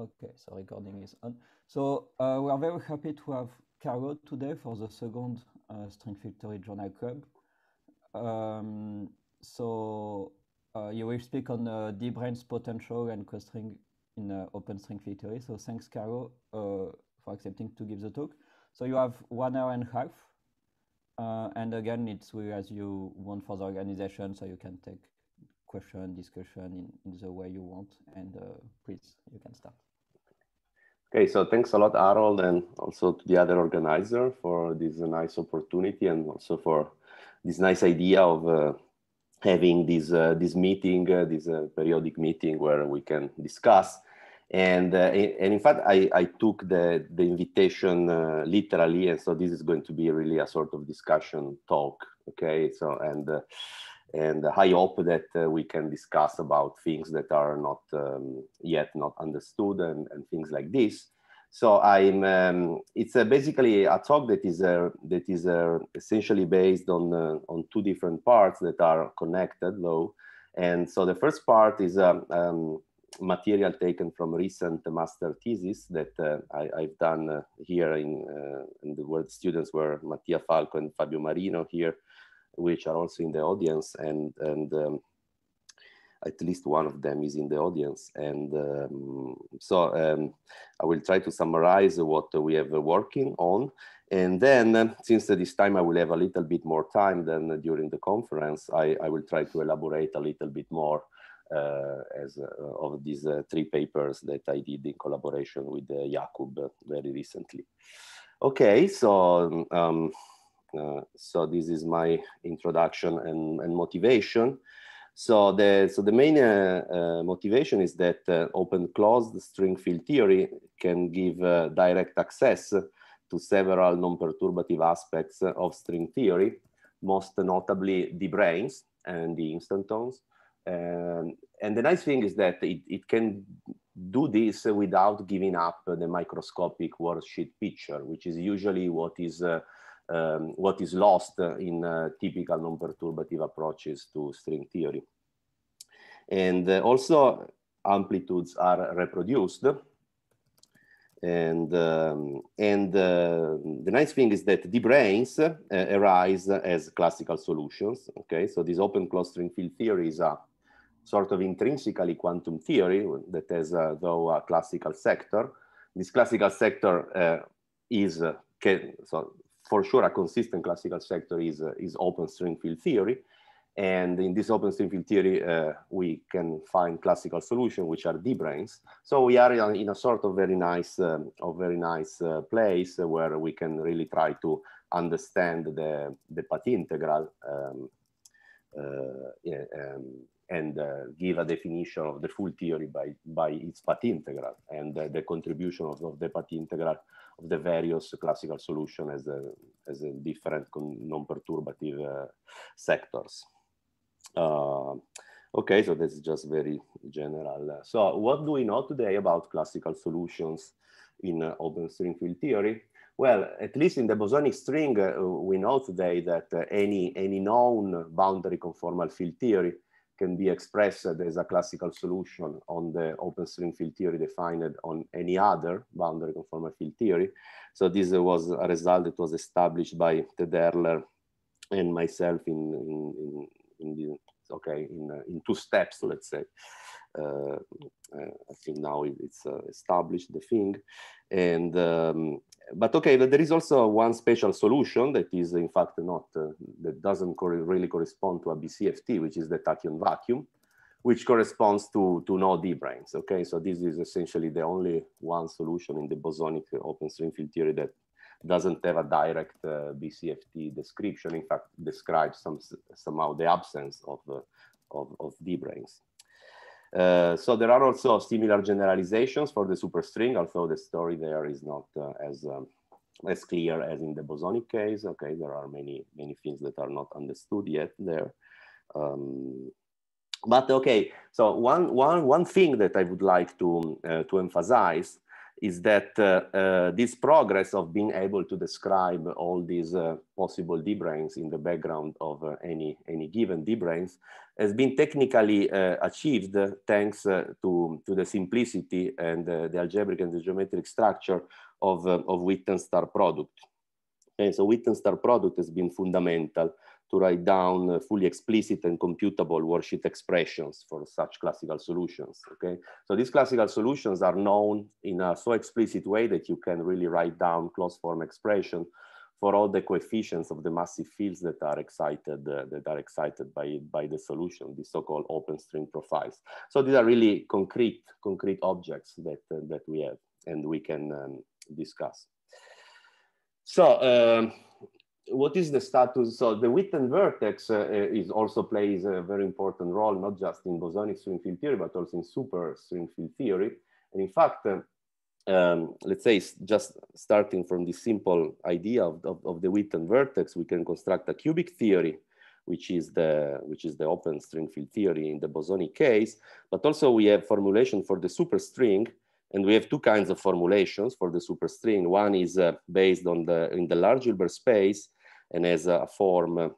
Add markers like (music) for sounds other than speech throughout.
Okay, so recording is on. So uh, we are very happy to have Caro today for the second uh, String Factory Journal Club. Um, so uh, you will speak on uh, brain's potential and clustering in uh, open string theory. So thanks, Caro, uh, for accepting to give the talk. So you have one hour and a half. Uh, and again, it's we as you want for the organization, so you can take question, discussion in, in the way you want. And uh, please, you can start. Okay, so thanks a lot, Harold, and also to the other organizer for this nice opportunity and also for this nice idea of uh, having this, uh, this meeting, uh, this uh, periodic meeting where we can discuss. And, uh, and in fact, I, I took the, the invitation uh, literally, and so this is going to be really a sort of discussion talk, okay? So, and and I hope that uh, we can discuss about things that are not um, yet not understood and, and, things like this. So I'm. Um, it's basically a talk that is a, uh, that is a uh, essentially based on uh, on two different parts that are connected though, and so the first part is a um, um, material taken from recent master thesis that uh, I, have done uh, here in, in the, where the students were Mattia Falco and Fabio Marino here which are also in the audience and and um, at least one of them is in the audience and um, so um, i will try to summarize what we have working on and then um, since this time i will have a little bit more time than during the conference i, I will try to elaborate a little bit more uh, as uh, of these uh, three papers that i did in collaboration with uh, jakub very recently okay so um, um uh, so this is my introduction and, and motivation. So the, so the main uh, uh, motivation is that uh, open-closed string field theory can give uh, direct access to several non-perturbative aspects of string theory, most notably the brains and the instantons. Um, and the nice thing is that it, it can do this without giving up the microscopic worksheet picture, which is usually what is uh, um, what is lost in typical non-perturbative approaches to string theory. And uh, also amplitudes are reproduced. And, um, and uh, the nice thing is that the brains uh, arise as classical solutions. Okay, so this open closed string field theory is a sort of intrinsically quantum theory that has, uh, though, a classical sector. This classical sector uh, is uh, can, so for sure a consistent classical sector is, uh, is open string field theory. And in this open string field theory, uh, we can find classical solutions, which are D-brains. So we are in a sort of very nice, um, of very nice uh, place where we can really try to understand the, the path integral um, uh, yeah, um, and uh, give a definition of the full theory by, by its path integral and the contribution of, of the path integral of the various classical solution as a, as a different non-perturbative uh, sectors. Uh, okay, so this is just very general. So what do we know today about classical solutions in uh, open string field theory? Well, at least in the bosonic string, uh, we know today that uh, any, any known boundary conformal field theory can be expressed as a classical solution on the open string field theory defined on any other boundary conformal field theory. So this was a result that was established by Ted Erler and myself in, in, in, in the, okay, in, uh, in two steps, let's say. Uh, uh, I think now it's uh, established the thing. And um, but okay, but there is also one special solution that is in fact not, uh, that doesn't really correspond to a BCFT, which is the tachyon vacuum, which corresponds to, to no D-branes, okay? So this is essentially the only one solution in the bosonic open string field theory that doesn't have a direct uh, BCFT description, in fact describes some, somehow the absence of, uh, of, of D-branes. Uh, so there are also similar generalizations for the superstring, although the story there is not uh, as um, as clear as in the bosonic case. Okay, there are many many things that are not understood yet there. Um, but okay, so one one one thing that I would like to uh, to emphasize is that uh, uh, this progress of being able to describe all these uh, possible d-brains in the background of uh, any, any given d-brains has been technically uh, achieved thanks uh, to, to the simplicity and the algebraic and the geometric structure of, of Witten's star product. and so Witten's star product has been fundamental to write down uh, fully explicit and computable worksheet expressions for such classical solutions, okay? So these classical solutions are known in a so explicit way that you can really write down closed form expression for all the coefficients of the massive fields that are excited uh, that are excited by by the solution the so-called open string profiles so these are really concrete concrete objects that uh, that we have and we can um, discuss so um, what is the status? So the Witten vertex uh, uh, is also plays a very important role, not just in bosonic string field theory, but also in super string field theory. And in fact, uh, um, let's say just starting from this simple idea of, of, of, the Witten vertex, we can construct a cubic theory, which is the which is the open string field theory in the bosonic case. But also we have formulation for the superstring, and we have two kinds of formulations for the superstring. One is uh, based on the in the large Hilbert space, and as a form uh,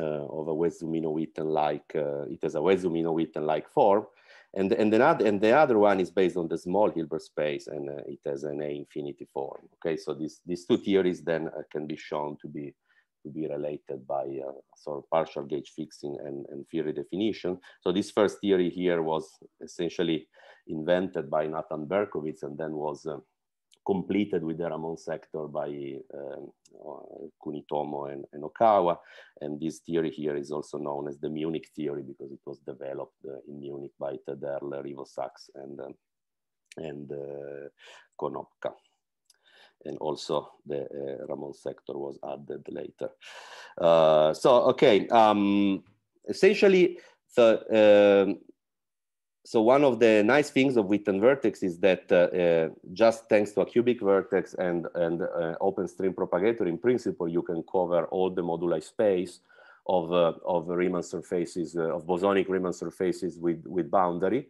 of a Wesumino-Witten-like, uh, it has a Wesumino-Witten-like form. And, and, another, and the other one is based on the small Hilbert space and uh, it has an A infinity form. Okay, so these, these two theories then can be shown to be to be related by uh, sort of partial gauge fixing and, and, theory definition. So this first theory here was essentially invented by Nathan Berkowitz and then was uh, completed with the Ramon sector by um, uh, Kunitomo and, and, Okawa. And this theory here is also known as the Munich theory because it was developed uh, in Munich by Tederle, Rivo Sachs, and, um, and uh, Konopka. And also the uh, Ramon sector was added later. Uh, so, okay, um, essentially, the, um, so one of the nice things of Witten vertex is that uh, uh just thanks to a cubic vertex and, and uh, open stream propagator, in principle, you can cover all the moduli space of, uh, of Riemann surfaces, of bosonic Riemann surfaces with, with boundary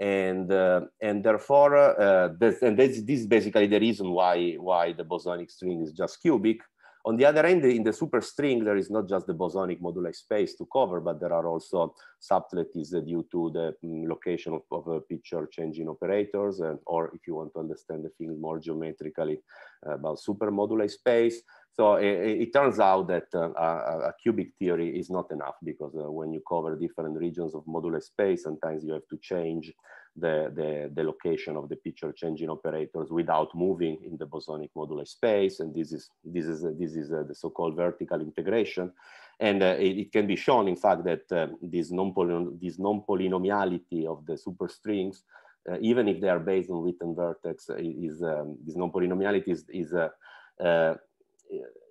and uh, and therefore uh, this, and this, this, is basically the reason why why the bosonic string is just cubic on the other end, in the superstring, there is not just the bosonic moduli space to cover, but there are also subtleties due to the mm, location of, of a picture changing operators, and, or if you want to understand the thing more geometrically uh, about supermoduli space. So it, it, turns out that uh, a, cubic theory is not enough because uh, when you cover different regions of modular space, sometimes you have to change the, the, the location of the picture changing operators without moving in the bosonic moduli space. And this is, this is, this is uh, the so-called vertical integration. And uh, it, it, can be shown, in fact, that uh, this non-polynomiality non of the superstrings, uh, even if they are based on written vertex, uh, is um, this non-polynomiality is is, uh,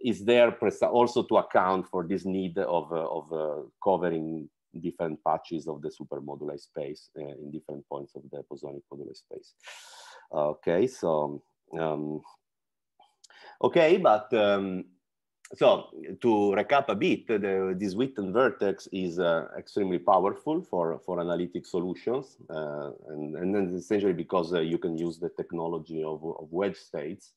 is there also to account for this need of, of covering different patches of the supermoduli space uh, in different points of the bosonic moduli space. Okay, so, um, okay, but um, so to recap a bit, the, this Witten vertex is uh, extremely powerful for, for analytic solutions. Uh, and, and then essentially because uh, you can use the technology of, of wedge states.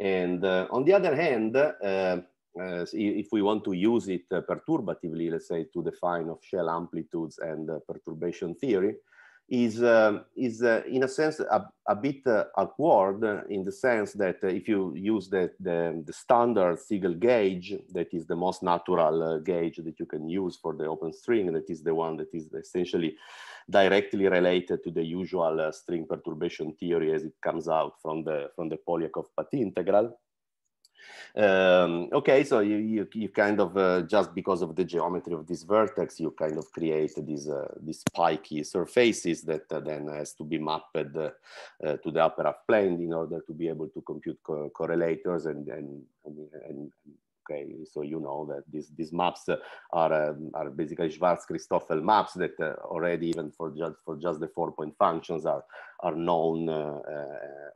And uh, on the other hand, uh, if we want to use it uh, perturbatively, let's say, to define of shell amplitudes and uh, perturbation theory, is, um, is uh, in a sense a, a bit awkward in the sense that if you use the, the, the, standard single gauge, that is the most natural gauge that you can use for the open string, that is the one that is essentially directly related to the usual string perturbation theory as it comes out from the, from the Polyakov-Patti integral. Um, okay, so you, you, you kind of, uh, just because of the geometry of this vertex, you kind of create these, uh, these spiky surfaces that uh, then has to be mapped uh, uh, to the upper half plane in order to be able to compute co correlators and, and, and, and Okay, so you know that these these maps uh, are um, are basically Schwarz-Christoffel maps that uh, already even for just for just the four point functions are are known. Uh,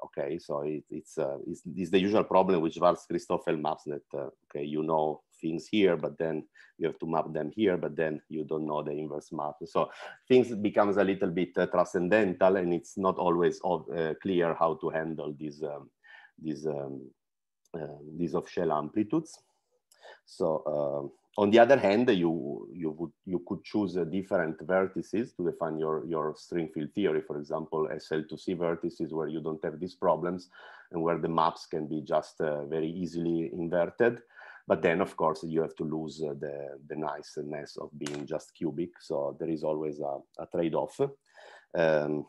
okay, so it, it's, it's, it's the usual problem with Schwarz-Christoffel maps that okay you know things here, but then you have to map them here, but then you don't know the inverse map. So things becomes a little bit uh, transcendental and it's not always uh, clear how to handle these, um, these, um, uh, these off-shell amplitudes. So um, on the other hand, you, you, would, you could choose different vertices to define your, your string field theory. For example, SL2C vertices where you don't have these problems and where the maps can be just uh, very easily inverted. But then, of course, you have to lose uh, the, the niceness of being just cubic. So there is always a, a trade-off. Um,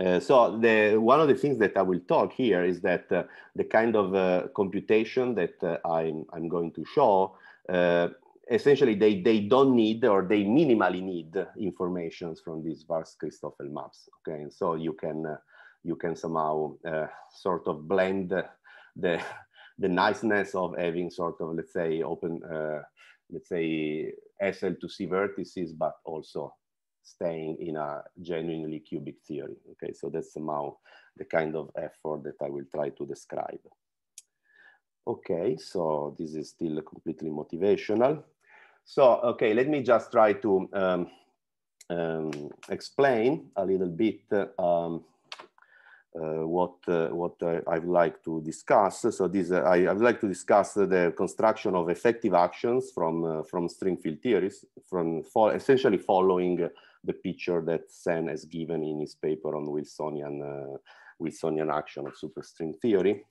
uh, so the, one of the things that I will talk here is that uh, the kind of uh, computation that I'm, I'm going to show essentially they, they don't need or they minimally need informations from these vars Christoffel maps. Okay, and so you can uh, you can somehow uh, sort of blend the the niceness of having sort of let's say open uh, let's say SL to C vertices, but also staying in a genuinely cubic theory. Okay, so that's somehow the kind of effort that I will try to describe. Okay, so this is still completely motivational. So, okay, let me just try to um, um, explain a little bit um, uh, what uh, what uh, I'd like to discuss. So this uh, I, would like to discuss the construction of effective actions from uh, from string field theories, from fo essentially following the picture that Sen has given in his paper on Wilsonian, uh, Wilsonian action of superstring theory.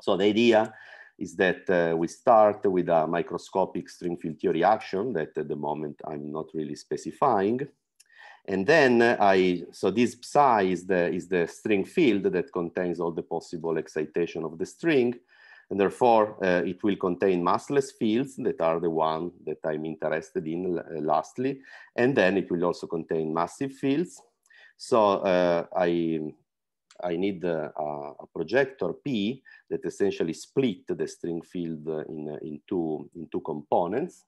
So the idea is that uh, we start with a microscopic string field theory action that at the moment I'm not really specifying. And then I, so this psi is the, is the string field that contains all the possible excitation of the string. And therefore, uh, it will contain massless fields that are the one that I'm interested in uh, lastly. And then it will also contain massive fields. So uh, I, I need a, a, projector P that essentially split the string field in, in, two, in two components.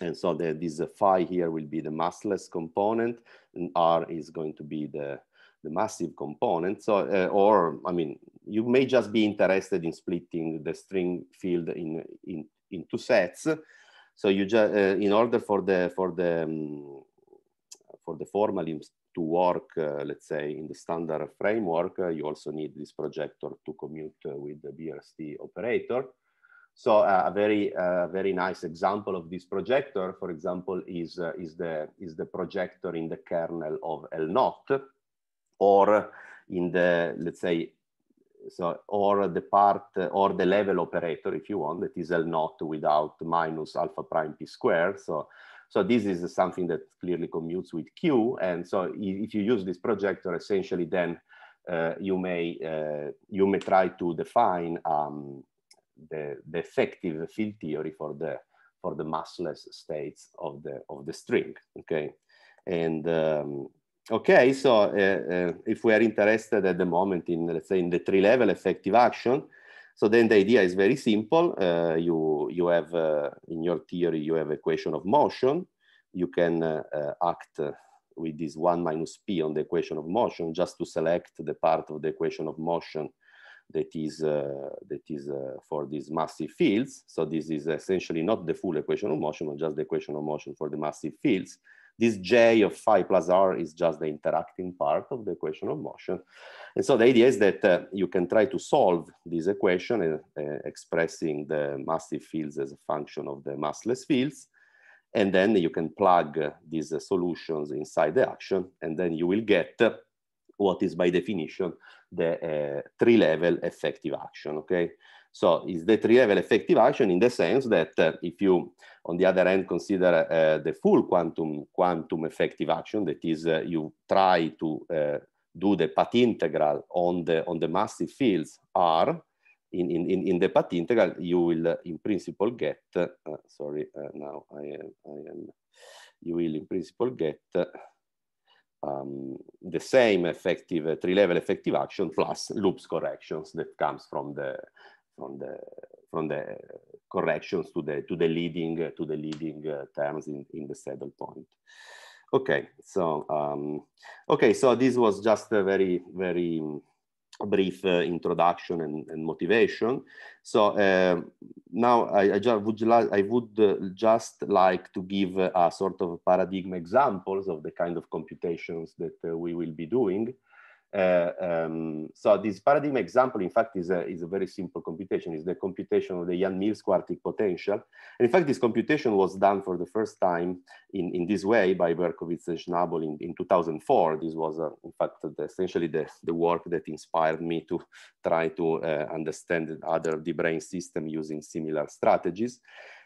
And so the, this phi here will be the massless component and R is going to be the, the massive component. So, uh, or I mean, you may just be interested in splitting the string field in in into sets. So you just uh, in order for the for the um, for the formalisms to work, uh, let's say, in the standard framework, uh, you also need this projector to commute uh, with the BRST operator. So uh, a very very nice example of this projector, for example, is is the is the projector in the kernel of l not or in the, let's say, so, or the part or the level operator, if you want, that is L naught without minus alpha prime p squared. So, so this is something that clearly commutes with Q. And so if you use this projector, essentially then uh, you may uh, you may try to define um, the, the effective field theory for the for the massless states of the of the string. Okay, and um, okay, so uh, eh, eh, if we are interested at the moment in, let's say, in the three-level effective action, so then the idea is very simple. Eh, you, you have, in your theory, you have equation of motion. You can act with this 1 minus p on the equation of motion just to select the part of the equation of motion that is, uh, that is uh, for these massive fields. So this is essentially not the full equation of motion, but just the equation of motion for the massive fields. This J of phi plus R is just the interacting part of the equation of motion. And so the idea is that uh, you can try to solve this equation uh, uh expressing the massive fields as a function of the massless fields. And then you can plug uh, these uh, solutions inside the action and then you will get what is by definition the uh, three level effective action, okay? So it's the three-level effective action in the sense that uh, if you, on the other hand, consider uh, the full quantum quantum effective action, that is, uh, you try to uh, do the path integral on the on the massive fields R. In, in, in the path integral, you will, uh, in principle, get. Uh, sorry, now I am, I am. You will, in principle, get um, the same effective three-level effective action plus loops corrections that comes from the from the from the corrections to the to the leading to the leading uh, terms in, in the saddle point. Okay, so um, okay, so this was just a very very um, brief uh, introduction and, and, motivation. So uh, now I, I, just would I would uh, just like to give a sort of paradigm examples of the kind of computations that uh, we will be doing. Uh, um, so this paradigm example, in fact, is a, is a very simple computation. Is the computation of the Jan-Mills quartic potential. And in fact, this computation was done for the first time in, in this way by Berkowitz and Schnabel in, in 2004. This was, uh, in fact, the, essentially the, the work that inspired me to try to uh, understand other deep brain system using similar strategies.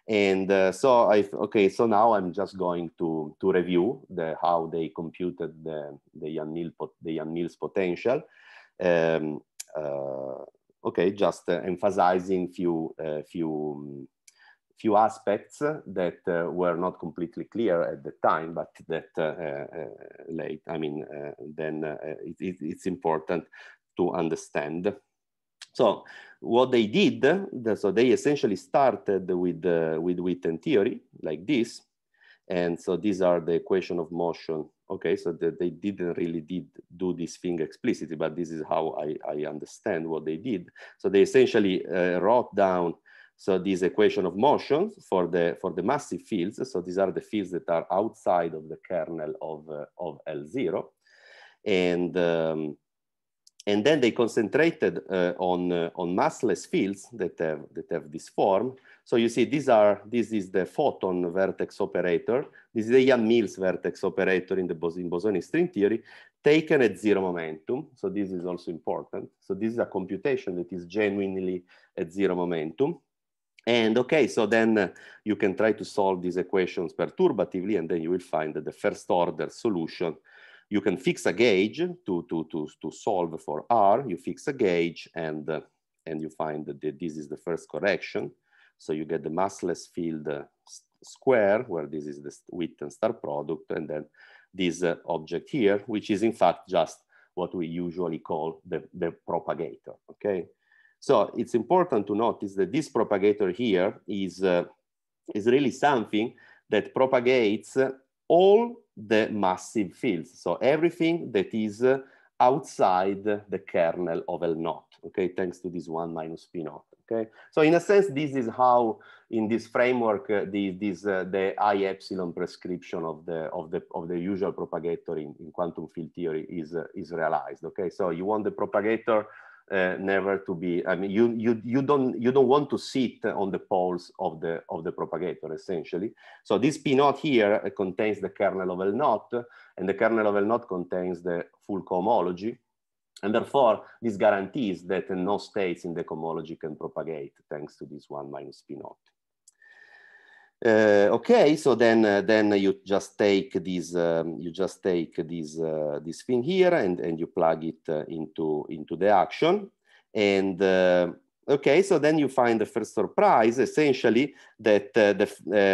And uh, so I okay, so now I'm just going to to review the how they computed the the Jan Mills the Jan Mills potential. Um, uh, okay, just uh, emphasizing few uh, few few aspects that uh, were not completely clear at the time, but that uh, late. I mean, then it, it, it's important to understand. So what they did, so they essentially started with, uh, with Witten theory like this. And so these are the equation of motion. Okay, so the, they didn't really did do this thing explicitly, but this is how I, I understand what they did. So they essentially uh, wrote down so this equation of motion for the for the massive fields. So these are the fields that are outside of the kernel of uh, of L zero, and um, and then they concentrated uh, on uh, on massless fields that have that have this form. So you see, these are this is the photon vertex operator. This is the Jan-Mills vertex operator in the boson bosonic string theory, taken at zero momentum. So this is also important. So this is a computation that is genuinely at zero momentum. And okay, so then uh, you can try to solve these equations perturbatively, and then you will find that the first order solution you can fix a gauge to, to, to, to solve for R, you fix a gauge and, uh, and you find that this is the first correction. So you get the massless field uh, square where this is the width and star product and then this uh, object here, which is in fact just what we usually call the, the propagator, okay? So it's important to notice that this propagator here is, uh, is really something that propagates all the massive fields. So everything that is uh, outside the kernel of L naught, okay, thanks to this one minus P naught, okay? So in a sense, this is how in this framework, uh, the, this, uh, the I epsilon prescription of the, of the, of the usual propagator in, in quantum field theory is, uh, is realized, okay? So you want the propagator uh, never to be i mean you you you don't you don't want to sit on the poles of the of the propagator essentially so this p naught here uh, contains the kernel of l knot, and the kernel of l knot contains the full cohomology and therefore this guarantees that no states in the cohomology can propagate thanks to this one minus p naught uh, okay, so then uh, then you just take this um, you just take this uh, this thing here and and you plug it into into the action and okay so then you find the first surprise essentially that uh, the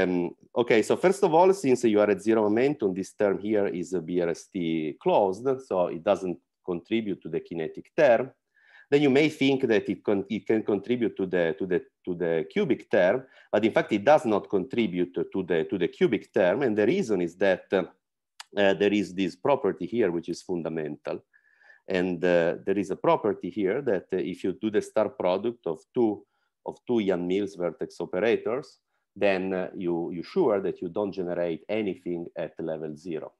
um, okay so first of all since you are at zero momentum this term here is a brst closed so it doesn't contribute to the kinetic term then you may think that it, con it can contribute to the, to, the, to the cubic term, but in fact, it does not contribute to the, to the cubic term. And the reason is that uh, uh, there is this property here, which is fundamental. And uh, there is a property here that uh, if you do the star product of two, of two Jan-Mills vertex operators, then uh, you, you're sure that you don't generate anything at level zero.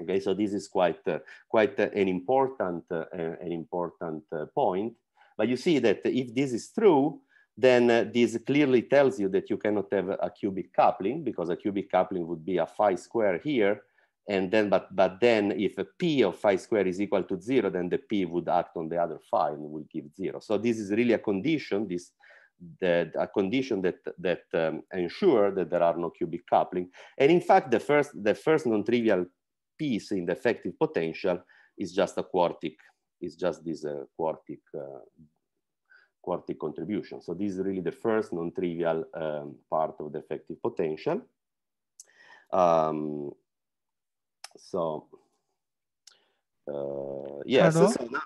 Okay, so this is quite uh, quite uh, an important uh, uh, an important uh, point. But you see that if this is true, then uh, this clearly tells you that you cannot have a cubic coupling because a cubic coupling would be a phi square here, and then but but then if a p of phi square is equal to zero, then the p would act on the other phi and will give zero. So this is really a condition. This that a condition that that um, ensure that there are no cubic coupling. And in fact, the first the first non-trivial piece in the effective potential is just a quartic, is just this uh, quartic, uh, quartic contribution. So this is really the first non-trivial um, part of the effective potential. Um, so, uh, yes. Hello? So now,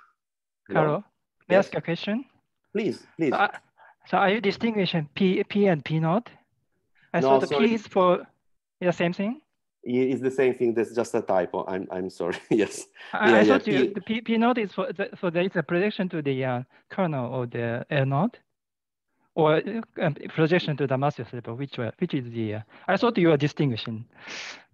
Hello? May yes. I ask a question? Please, please. Uh, so are you distinguishing P, P and P naught? I no, saw the sorry. P is for the same thing? It's the same thing. That's just a typo. I'm I'm sorry. (laughs) yes. I, yeah, I thought yeah. you, the P, P node is for the, so there is a projection to the uh, kernel or the L node, or uh, um, projection to the master level. which uh, which is the. Uh, I thought you were distinguishing.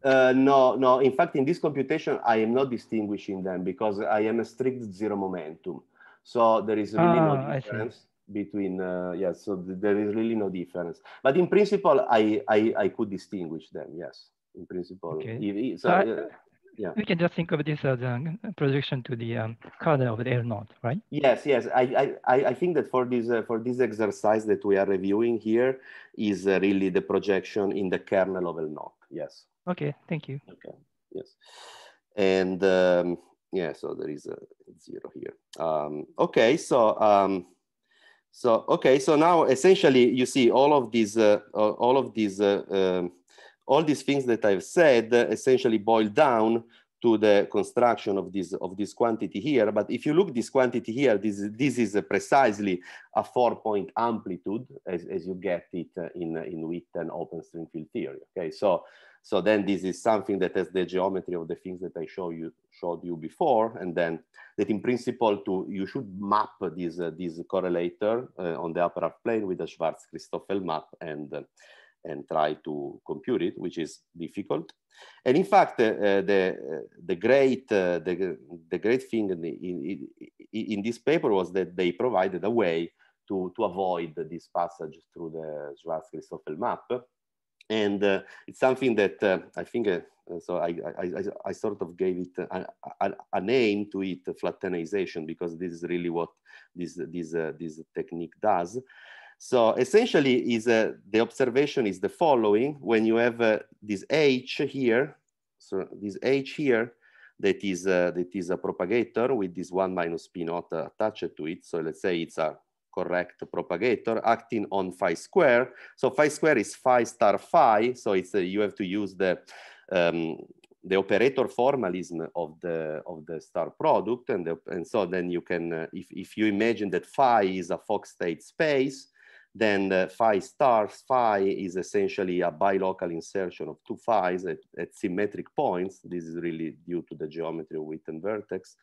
Uh, no, no. In fact, in this computation, I am not distinguishing them because I am a strict zero momentum. So there is really no ah, difference between uh, yes yeah, so th there is really no difference but in principle I, I i could distinguish them yes in principle. Okay. so, uh, yeah. We can just think of this as a uh, projection to the um, kernel of the L node, right? Yes, yes. I, I, I think that for this uh, for this exercise that we are reviewing here is uh, really the projection in the kernel of L node. Yes. Okay. Thank you. Okay. Yes. And um, yeah, so there is a uh, zero here. Um, okay. So. Um, so okay, so now essentially you see all of these, uh, all of these uh, um, all these things that I've said essentially boil down to the construction of this of this quantity here. But if you look this quantity here, this this is precisely a four point amplitude as, as you get it uh, in in an open string field theory. Okay, so so then this is something that has the geometry of the things that I show you showed you before, and then that in principle to you should map this uh, this correlator uh, on the upper half plane with the Schwarz-Christoffel map and. Uh, and try to compute it, which is difficult. And in fact, uh, uh the uh, the great uh, the, the great thing in, in, in, this paper was that they provided a way to to avoid this passage through the Schwarz-Christoffel map, and uh, it's something that uh, I think. so I, I, I, sort of gave it a, a, a name to it, flattenization, because this is really what this, this, this technique does. So essentially is a, uh, the observation is the following when you have uh, this H here, so this H here, that is, uh, that is a propagator with this one minus P naught attached to it. So let's say it's a correct propagator acting on phi square. So phi square is phi star phi. So it's uh, you have to use the, um, the operator formalism of the of the star product and the, and so then you can uh, if if you imagine that phi is a Fock state space then the phi star phi is essentially a bilocal insertion of two phis at, at symmetric points. This is really due to the geometry of Witten vertex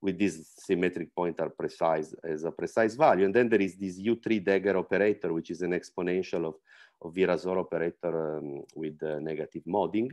with this symmetric point are precise as a precise value. And then there is this U3 dagger operator, which is an exponential of, of Virasoro operator um, with uh, negative modding.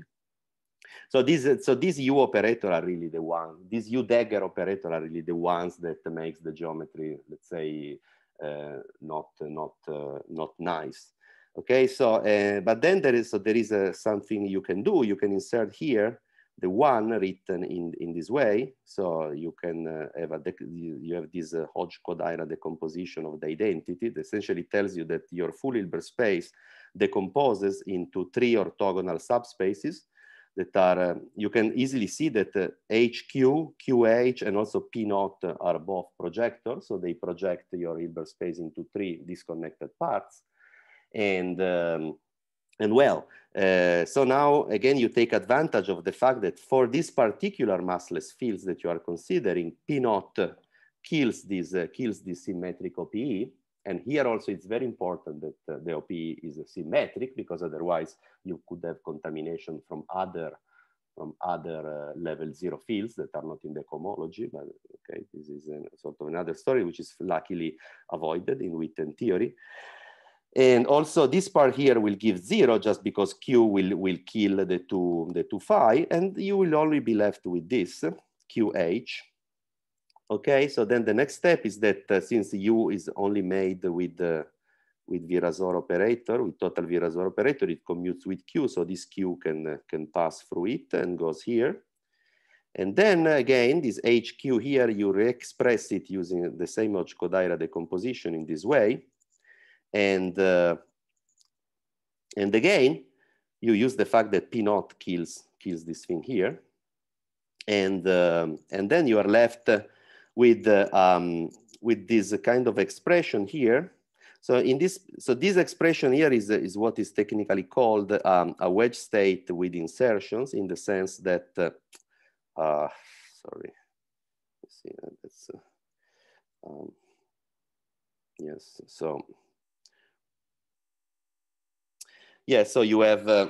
So these, so these U operator are really the one. these U dagger operator are really the ones that makes the geometry, let's say, uh, not uh, not uh, not nice. Okay, so but then there is so there is a something you can do. You can insert here the one written in in this way. So you can have a you have this uh, Hodge-Kodaira decomposition of the identity that essentially tells you that your full Hilbert space decomposes into three orthogonal subspaces that are, uh, you can easily see that HQ, uh, QH, and also P not are both projectors. So they project your Hilbert space into three disconnected parts. And, um, and well, uh, so now again, you take advantage of the fact that for these particular massless fields that you are considering, P not kills this, uh, kills this symmetric OPE. And here also it's very important that uh, the OP is symmetric because otherwise you could have contamination from other from other uh, level zero fields that are not in the cohomology, but okay, this is an, sort of another story which is luckily avoided in Witten theory. And also this part here will give zero just because Q will, will kill the two, the two phi and you will only be left with this QH Okay, so then the next step is that uh, since U is only made with the uh, with Virasoro operator, with total Virasoro operator, it commutes with Q. So this Q can, uh, can pass through it and goes here. And then uh, again, this HQ here, you re-express it using the same Ochkodaira decomposition in this way. And, uh, and again, you use the fact that P naught kills, kills this thing here. And, um, and then you are left with, um, with this kind of expression here. So in this, so this expression here is, is what is technically called um, a wedge state with insertions in the sense that, uh, uh, sorry, Let's see, uh, that's, uh, um, yes, so, yeah, so you have, uh,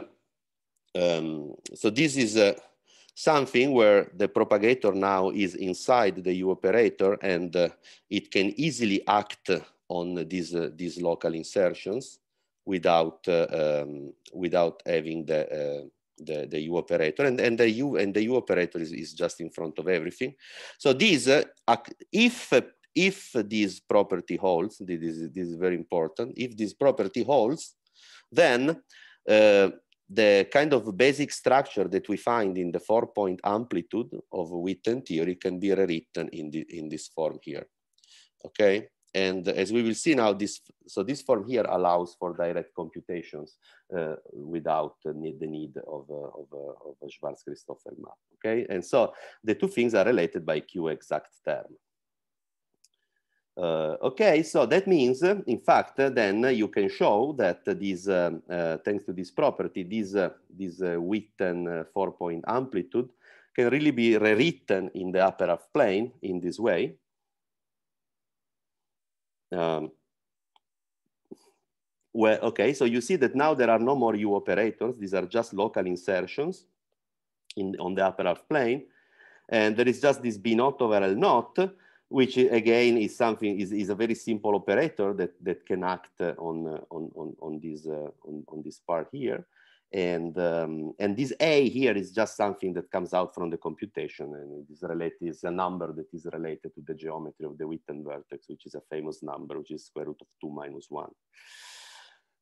um, so this is, a uh, something where the propagator now is inside the U operator and uh, it can easily act on these, uh, these local insertions without, uh, um, without having the, uh, the, the, U operator and, and the U and the U operator is, is just in front of everything. So these, uh, if, uh, if this property holds, this, this is very important, if this property holds, then the kind of basic structure that we find in the four point amplitude of Witten theory can be rewritten in, the, in this form here, okay? And as we will see now, this so this form here allows for direct computations uh, without uh, need, the need of, uh, of, uh, of a Schwarz-Christoffel map, okay? And so the two things are related by Q exact term. Uh, okay, so that means, uh, in fact, uh, then you can show that this, uh, uh, thanks to this property, this, uh, this width and four-point amplitude can really be rewritten in the upper half plane in this way. Um, well, okay, so you see that now there are no more U operators. These are just local insertions in, on the upper half plane. And there is just this B naught over L naught which again is something is, is a very simple operator that, that can act uh, on, uh, on, on, on this, uh, on, on, this part here. And, um, and this A here is just something that comes out from the computation and it is related, is a number that is related to the geometry of the Witten vertex, which is a famous number, which is square root of two minus one.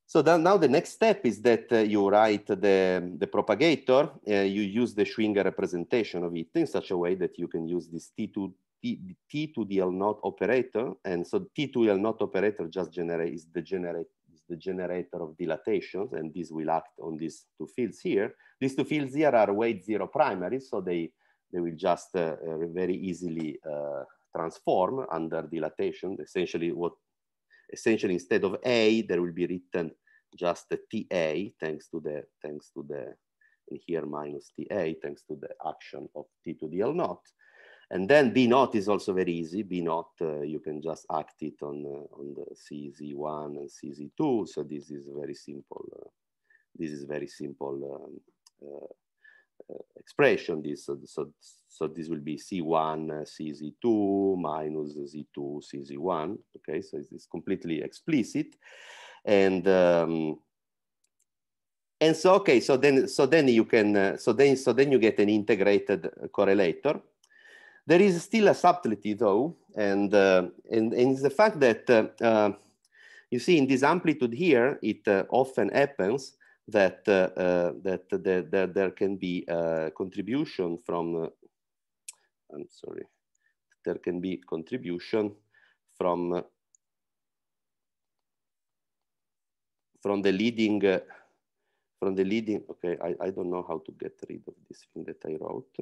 So then, now the next step is that uh, you write the, the propagator, uh, you use the Schwinger representation of it in such a way that you can use this T2 T, T to the L operator. And so T to L not operator just generate is the generate is the generator of dilatations, and this will act on these two fields here. These two fields here are weight zero primaries, so they they will just uh, uh, very easily uh, transform under dilatation. Essentially, what essentially instead of a, there will be written just the TA, thanks to the thanks to the and here minus TA, thanks to the action of T to the L naught. And then B naught is also very easy. B naught, uh, you can just act it on, uh, on the CZ1 and CZ2. So this is very simple. Uh, this is very simple um, uh, uh, expression. This so, so, so, this will be C1, uh, CZ2 minus Z2, CZ1. Okay, so it's completely explicit. And um, and so okay, so then so then you can so then so then you get an integrated correlator there is still a subtlety though, and, uh, and, and it's the fact that, uh, uh, you see in this amplitude here, it uh, often happens that, uh, uh, that that there can be a contribution from, I'm sorry, there can be contribution from, from the leading, from the leading, okay, I, I don't know how to get rid of this thing that I wrote.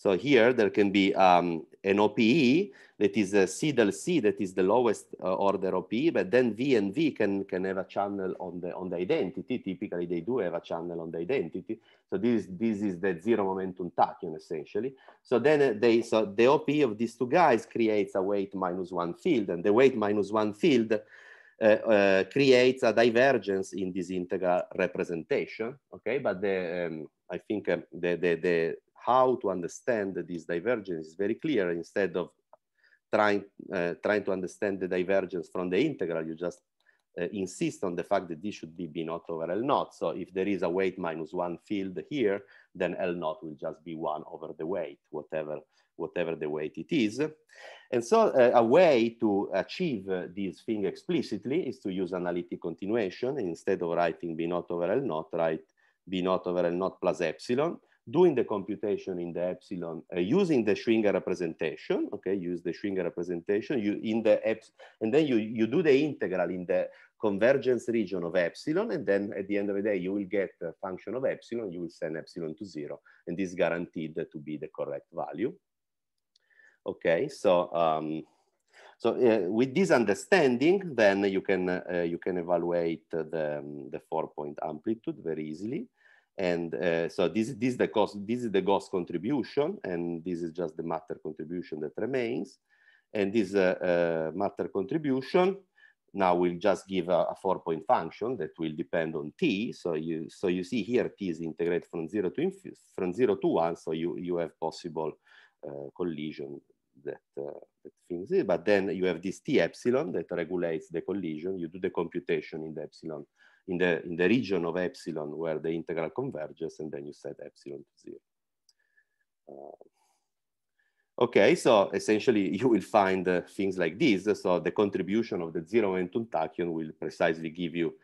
So here there can be um, an OPE that is a C del C that is the lowest uh, order OPE, but then V and V can, can have a channel on the, on the identity. Typically they do have a channel on the identity. So this, this is the zero momentum tachyon essentially. So then uh, they, so the OPE of these two guys creates a weight minus one field and the weight minus one field uh, uh, creates a divergence in this integral representation. Okay, but the, um, I think um, the, the, the how to understand this divergence is very clear instead of trying, uh, trying to understand the divergence from the integral, you just uh, insist on the fact that this should be B naught over L naught. So if there is a weight minus one field here, then L naught will just be one over the weight, whatever, whatever the weight it is. And so uh, a way to achieve uh, this thing explicitly is to use analytic continuation. Instead of writing B naught over L naught, write B naught over L naught plus epsilon doing the computation in the epsilon uh, using the Schwinger representation, okay, use the Schwinger representation, you in the eps and then you, you do the integral in the convergence region of epsilon, and then at the end of the day, you will get a function of epsilon, you will send epsilon to zero, and this is guaranteed to be the correct value. Okay, so, um, so uh, with this understanding, then you can, uh, you can evaluate the, um, the four point amplitude very easily. And uh, so this, this, is the cost, this is the ghost contribution, and this is just the matter contribution that remains. And this uh, uh, matter contribution now will just give a, a four point function that will depend on t. So you, so you see here t is integrated from zero to from zero to one, so you, you have possible uh, collision that, uh, that things is. But then you have this t epsilon that regulates the collision. You do the computation in the epsilon in the, in the region of epsilon where the integral converges and then you set epsilon to zero. Uh, okay, so essentially (laughs) you will find uh, things like this. So the contribution of the zero momentum tachyon will precisely give you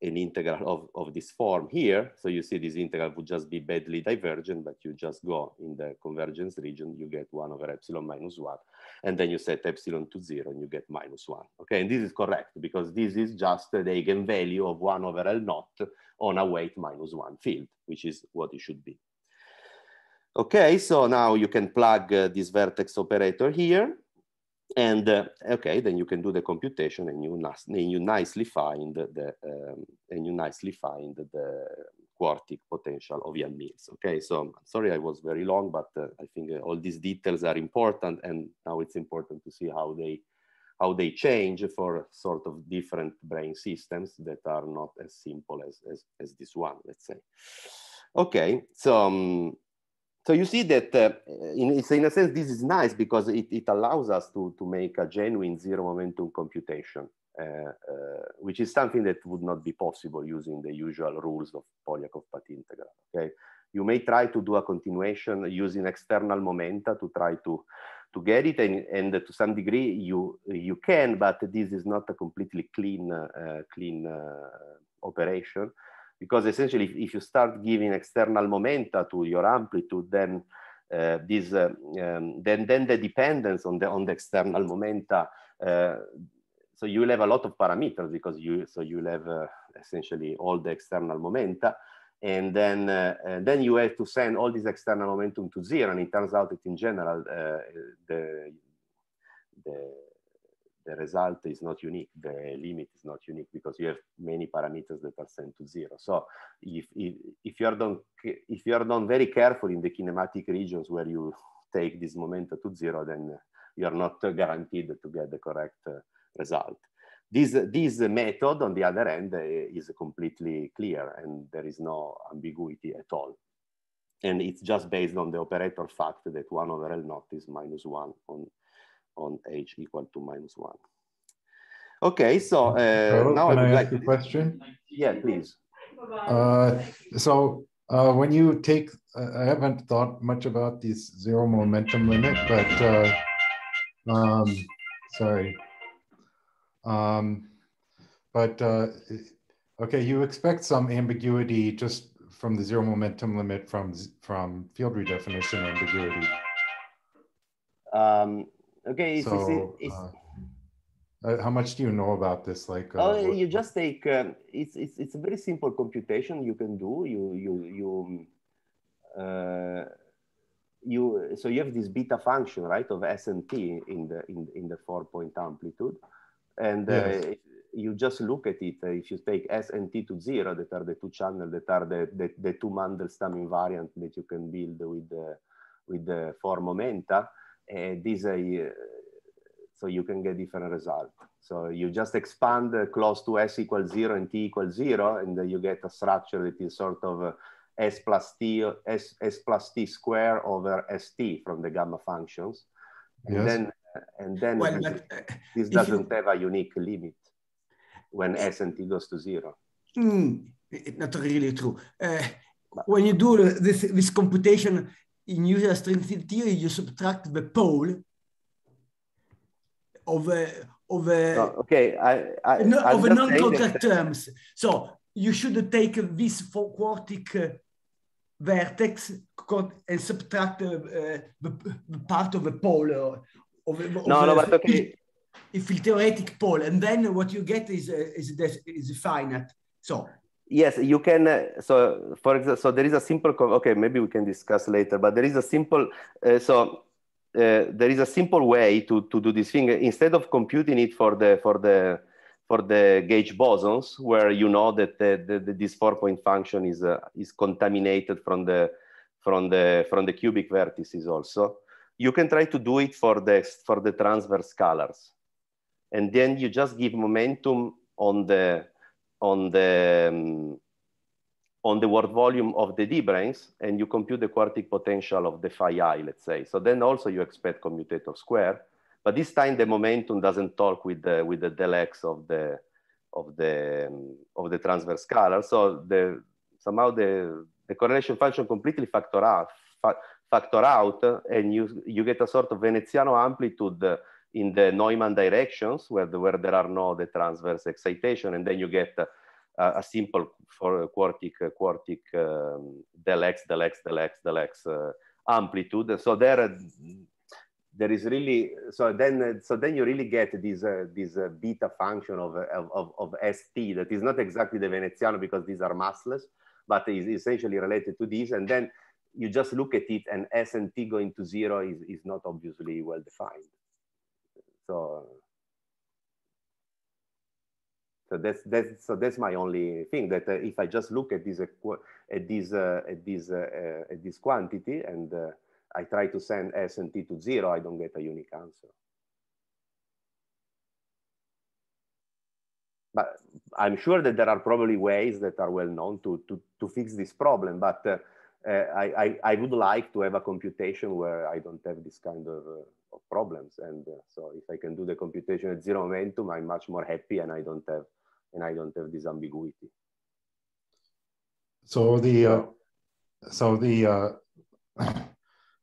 an integral of, of this form here. So you see this integral would just be badly divergent, but you just go in the convergence region, you get one over epsilon minus one, and then you set epsilon to zero and you get minus one. Okay, and this is correct because this is just the eigenvalue of one over L naught on a weight minus one field, which is what it should be. Okay, so now you can plug uh, this vertex operator here and uh, okay, then you can do the computation and you, and you nicely find the, um, and you nicely find the quartic potential of Jan Mills. Okay, so I'm sorry I was very long, but uh, I think uh, all these details are important and now it's important to see how they, how they change for sort of different brain systems that are not as simple as, as, as this one, let's say. Okay, so um, so you see that uh, in, in a sense this is nice because it, it allows us to, to make a genuine zero momentum computation uh, uh, which is something that would not be possible using the usual rules of polyakov path integral okay you may try to do a continuation using external momenta to try to to get it and, and to some degree you you can but this is not a completely clean uh, clean uh, operation because essentially if, if you start giving external momenta to your amplitude, then uh, this, uh, um, then, then the dependence on the, on the external momenta, uh, so you'll have a lot of parameters because you, so you'll have uh, essentially all the external momenta, and then uh, and then you have to send all this external momentum to zero and it turns out that in general uh, the, the the result is not unique, the limit is not unique because you have many parameters that are sent to zero. So if, if, if you are done, if you are done very careful in the kinematic regions where you take this moment to zero, then you are not guaranteed to get the correct uh, result. This, this method, on the other end, eh, is completely clear and there is no ambiguity at all. And it's just based on the operator fact that one over L naught is minus one on on h equal to minus one. Okay, so uh, Hello, now I would I like to question. Yeah, please. Uh, so uh, when you take, uh, I haven't thought much about this zero momentum limit, but uh, um, sorry. Um, but uh, okay, you expect some ambiguity just from the zero momentum limit from from field redefinition ambiguity. Um, Okay. It's, so, it's, it's, uh, uh, how much do you know about this? Like, uh, oh, what, you just take um, it's it's it's a very simple computation you can do. You you you. Uh, you so you have this beta function right of s and t in the in, in the four point amplitude and yes. uh, you just look at it uh, if you take s and t to zero that are the two channel that are the, the, the two mandelstam invariant that you can build with the with the four momenta and these are uh, so you can get different result. So you just expand uh, close to s equals zero and t equals zero, and you get a structure that is sort of uh, s plus t s, s plus t square over st from the gamma functions, and yes. then and then well, this, this doesn't you... have a unique limit when s and t goes to zero. Mm, not really true. Uh, when you do this, this computation, in usual string theory, you subtract the pole of a, of a, no, okay, I, I, no, of a non-contract terms. So you should take this four quartic uh, vertex and subtract uh, uh, the, the, part of a pole or, of, of no, no, but okay. a, a theoretic pole, and then what you get is uh, is, is, is finite. So yes you can uh, so for example so there is a simple okay maybe we can discuss later but there is a simple uh, so uh, there is a simple way to, to do this thing instead of computing it for the for the for the gauge bosons where you know that the, the, the this four point function is uh, is contaminated from the from the from the cubic vertices also you can try to do it for the for the transverse colors and then you just give momentum on the on the um, on the word volume of the d-branes and you compute the quartic potential of the phi i, let's say. So then also you expect commutator square, but this time the momentum doesn't talk with the, with the del x of the, of the, um, of the transverse scalar. So the, somehow the, the correlation function completely factor out, fa factor out and you, you get a sort of Veneziano amplitude in the Neumann directions where, the, where there are no the transverse excitation and then you get a, a simple for quartic, uh, quartic um, del x, del x, del x, del x uh, amplitude. So there, uh, there is really, so then, uh, so then you really get this, uh, this uh, beta function of, of, of ST that is not exactly the Veneziano because these are massless, but is essentially related to this. And then you just look at it and S and T going to zero is, is not obviously well defined. So, so that's that's so that's my only thing that uh, if I just look at this uh, at this uh, at this uh, uh, at this quantity and uh, I try to send S and T to zero, I don't get a unique answer. But I'm sure that there are probably ways that are well known to to to fix this problem, but. I, I, I, would like to have a computation where I don't have this kind of problems. And uh, so if I can do the computation at zero momentum, I'm much more happy and I don't have, and I don't have this ambiguity. So the, uh, so the, uh, (laughs)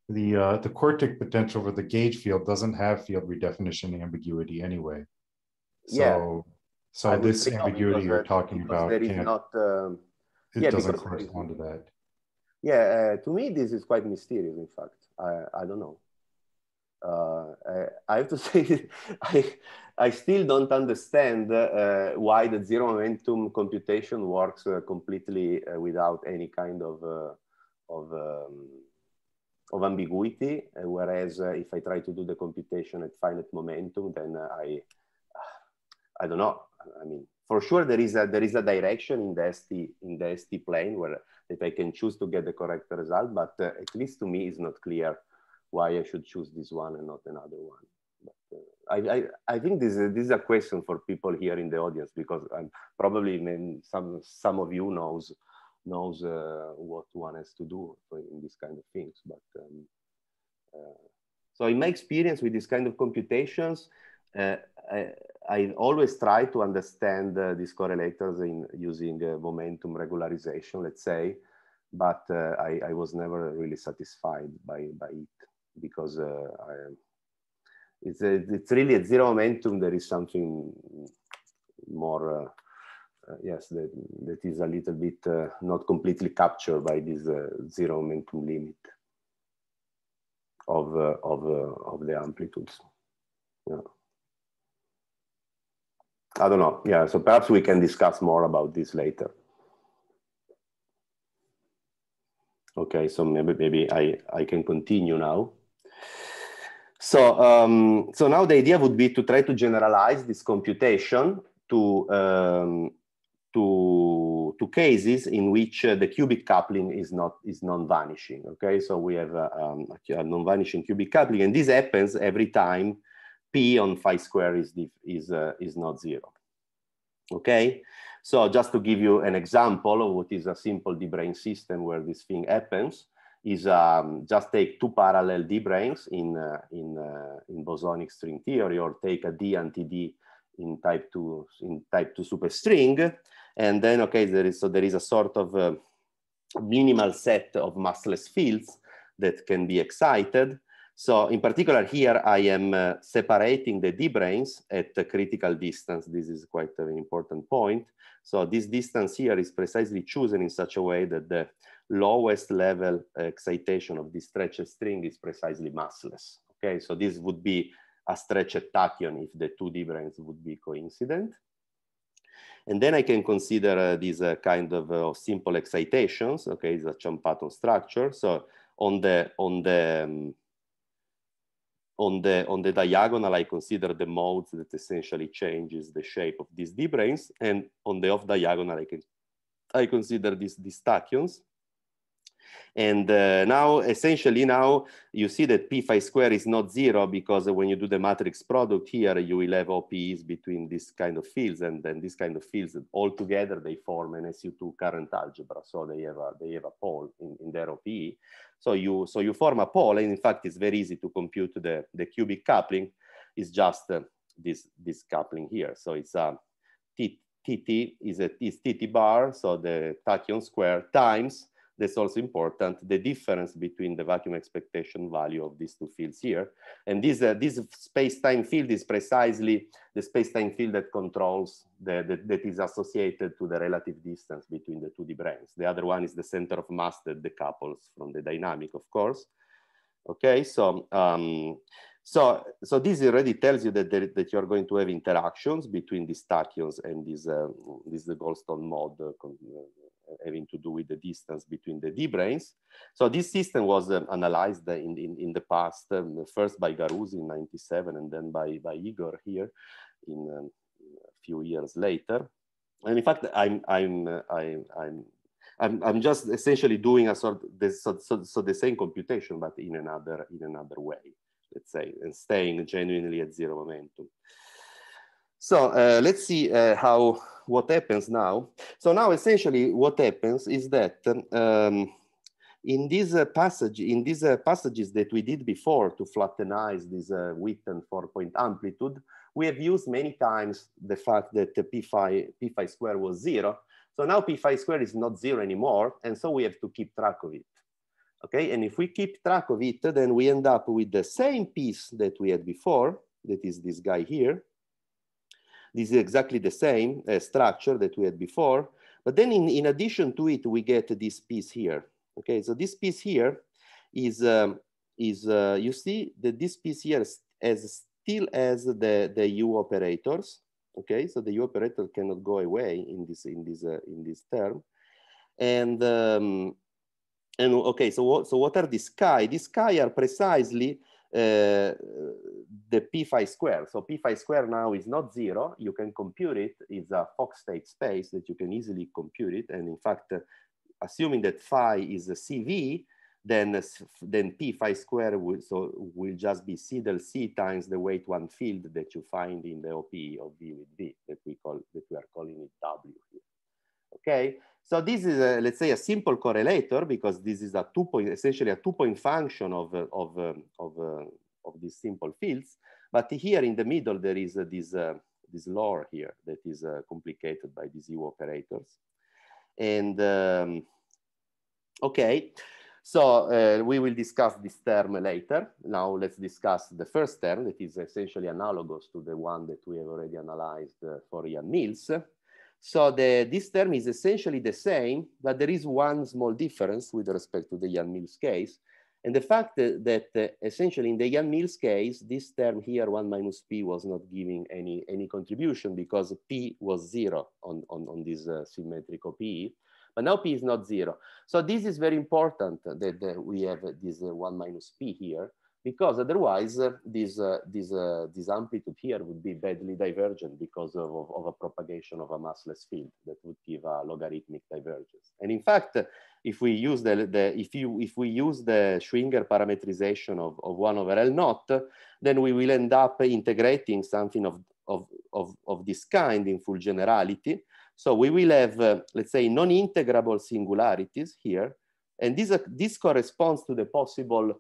the, uh, the quartic potential for the gauge field doesn't have field redefinition ambiguity anyway. So, yeah. so I this ambiguity you're uh, talking about, there is not, um, it yeah, doesn't correspond to that. Yeah, uh, to me, this is quite mysterious, in fact. I, I don't know uh, I, I, have to (laughs) say I, I still don't understand uh, why the zero momentum computation works uh, completely uh, without any kind of, uh, of, um, of ambiguity. Uh, whereas if I try to do the computation at finite momentum, then I, I don't know. I mean, for sure there is a, there is a direction in the ST, in the ST plane where that I can choose to get the correct result, but at least to me is not clear why I should choose this one and not another one. But, uh, I, I, I, think this is, this is a question for people here in the audience because I'm um, probably some, some of you knows, knows uh, what one has to do in these kind of things. But um, uh, so in my experience with this kind of computations, uh, I, I, always try to understand uh, these correlators in using uh, momentum regularization, let's say, but I, I was never really satisfied by, by it because uh, I, it's, a, it's really at zero momentum. There is something more, uh, uh, yes, that, that is a little bit not completely captured by this zero momentum limit of, of, of the amplitudes. Yeah. I don't know. Yeah, so perhaps we can discuss more about this later. Okay, so maybe maybe I, I can continue now. So, um, so now the idea would be to try to generalize this computation to, um, to, to cases in which uh, the cubic coupling is not is non-vanishing. Okay, so we have uh, um, a non-vanishing cubic coupling, and this happens every time p on phi square is is uh, is not zero. Okay, so just to give you an example of what is a simple de Broglie system where this thing happens is um, just take two parallel D branes in, uh, in, uh, in bosonic string theory or take ad and T D in type two, in type two superstring. And then, okay, there is, so there is a sort of uh, minimal set of massless fields that can be excited. So in particular here, I am uh, separating the D branes at a critical distance. This is quite an important point. So this distance here is precisely chosen in such a way that the lowest level excitation of this stretched string is precisely massless. Okay, so this would be a stretched tachyon if the two difference would be coincident. And then I can consider uh, these uh, kind of uh, simple excitations. Okay, it's a Champaton structure. So on the on the um, on the on the diagonal, I consider the modes that essentially changes the shape of these d brains, and on the off diagonal, I can I consider these these tachyons. And uh, now, essentially now, you see that p phi square is not zero because when you do the matrix product here, you will have OPEs between this kind of fields and then this kind of fields. All together, they form an SU2 current algebra. So they have a, they have a pole in, in their OPE. So you, so you form a pole, and in fact, it's very easy to compute the, the cubic coupling. It's just uh, this, this coupling here. So it's a TT is a is TT bar, so the tachyon square times that's also important, the difference between the vacuum expectation value of these two fields here. And this, uh, this space-time field is precisely the space-time field that controls, the, the, that is associated to the relative distance between the two D brains. The other one is the center of mass that decouples from the dynamic, of course. Okay, so, um, so, so this already tells you that, there, that you're going to have interactions between these tachyons and this, uh, this Goldstone mode uh, uh having to do with the distance between the D brains. So this system was um, analyzed in, in, in, the past, um, first by Garouzi in 97 and then by, by Igor here in um, a few years later. And in fact, I'm, I'm, uh, I'm, I'm I'm, I'm just essentially doing a sort of this, so, so, so the same computation, but in another in another way, let's say, and staying genuinely at zero momentum. So uh, let's see uh, how what happens now. So now essentially what happens is that um, in these uh, passage, in these uh, passages that we did before to flattenize this uh, width and four point amplitude, we have used many times the fact that the p phi, p phi square was zero. So now p phi square is not zero anymore. And so we have to keep track of it. Okay, and if we keep track of it, then we end up with the same piece that we had before, that is this guy here, this is exactly the same uh, structure that we had before. But then in, in addition to it, we get this piece here. Okay, so this piece here is, um, is uh, you see that this piece here as still as the, the U operators. Okay, so the U operator cannot go away in this, in this, uh, in this term. And um, and okay, so what, so what are these sky? These sky are precisely uh, the p phi square. So p phi square now is not zero. You can compute it. It's a Fox state space that you can easily compute it. And in fact, uh, assuming that phi is a CV, then, then p phi square will, so will just be c del c times the weight one field that you find in the OP of V with V that we call that we are calling it W here. Okay, so this is, a, let's say, a simple correlator because this is a two point, essentially a two point function of, of, um, of, uh, of these simple fields. But here in the middle, there is uh, this, uh, this lore here that is uh, complicated by these U operators. And um, okay, so uh, we will discuss this term later. Now let's discuss the first term that is essentially analogous to the one that we have already analyzed uh, for Ian Mills. So the, this term is essentially the same, but there is one small difference with respect to the Jan-Mills case. And the fact that, that uh, essentially in the Jan-Mills case, this term here, one minus P was not giving any, any contribution because P was zero on, on, on this uh, symmetric P. But now P is not zero. So this is very important that, that we have this uh, one minus P here because otherwise uh, this, uh, this, uh, this amplitude here would be badly divergent because of, of, of, a propagation of a massless field that would give a logarithmic divergence. And in fact, if we use the, the if you if we use the Schwinger parametrization of, of one over L naught, then we will end up integrating something of, of, of, of this kind in full generality. So we will have, uh, let's say, non-integrable singularities here. And this, uh, this corresponds to the possible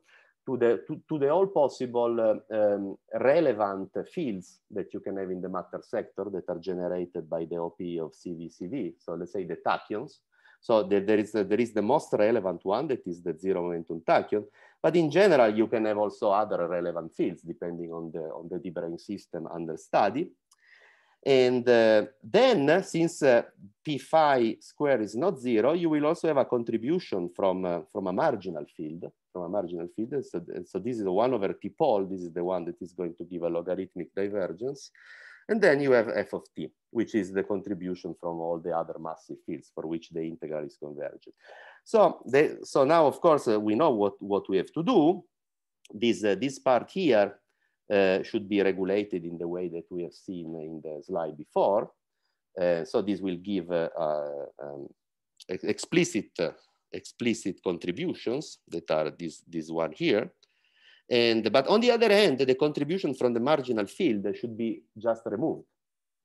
to the, to, to the all possible uh, um, relevant fields that you can have in the matter sector that are generated by the OP of CVCV. So let's say the tachyons. So the, there, is, there is the most relevant one that is the zero momentum tachyon. But in general, you can have also other relevant fields depending on the, on the deep brain system under study. And uh, then since uh, p phi square is not zero, you will also have a contribution from, uh, from a marginal field, from a marginal field. so, so this is the one over t pole. This is the one that is going to give a logarithmic divergence. And then you have f of t, which is the contribution from all the other massive fields for which the integral is convergent. So, they, so now, of course, uh, we know what, what we have to do. This, uh, this part here uh, should be regulated in the way that we have seen in the slide before. Uh, so this will give uh, uh um, ex explicit, uh, explicit contributions that are this, this one here. And, but on the other hand, the contribution from the marginal field should be just removed,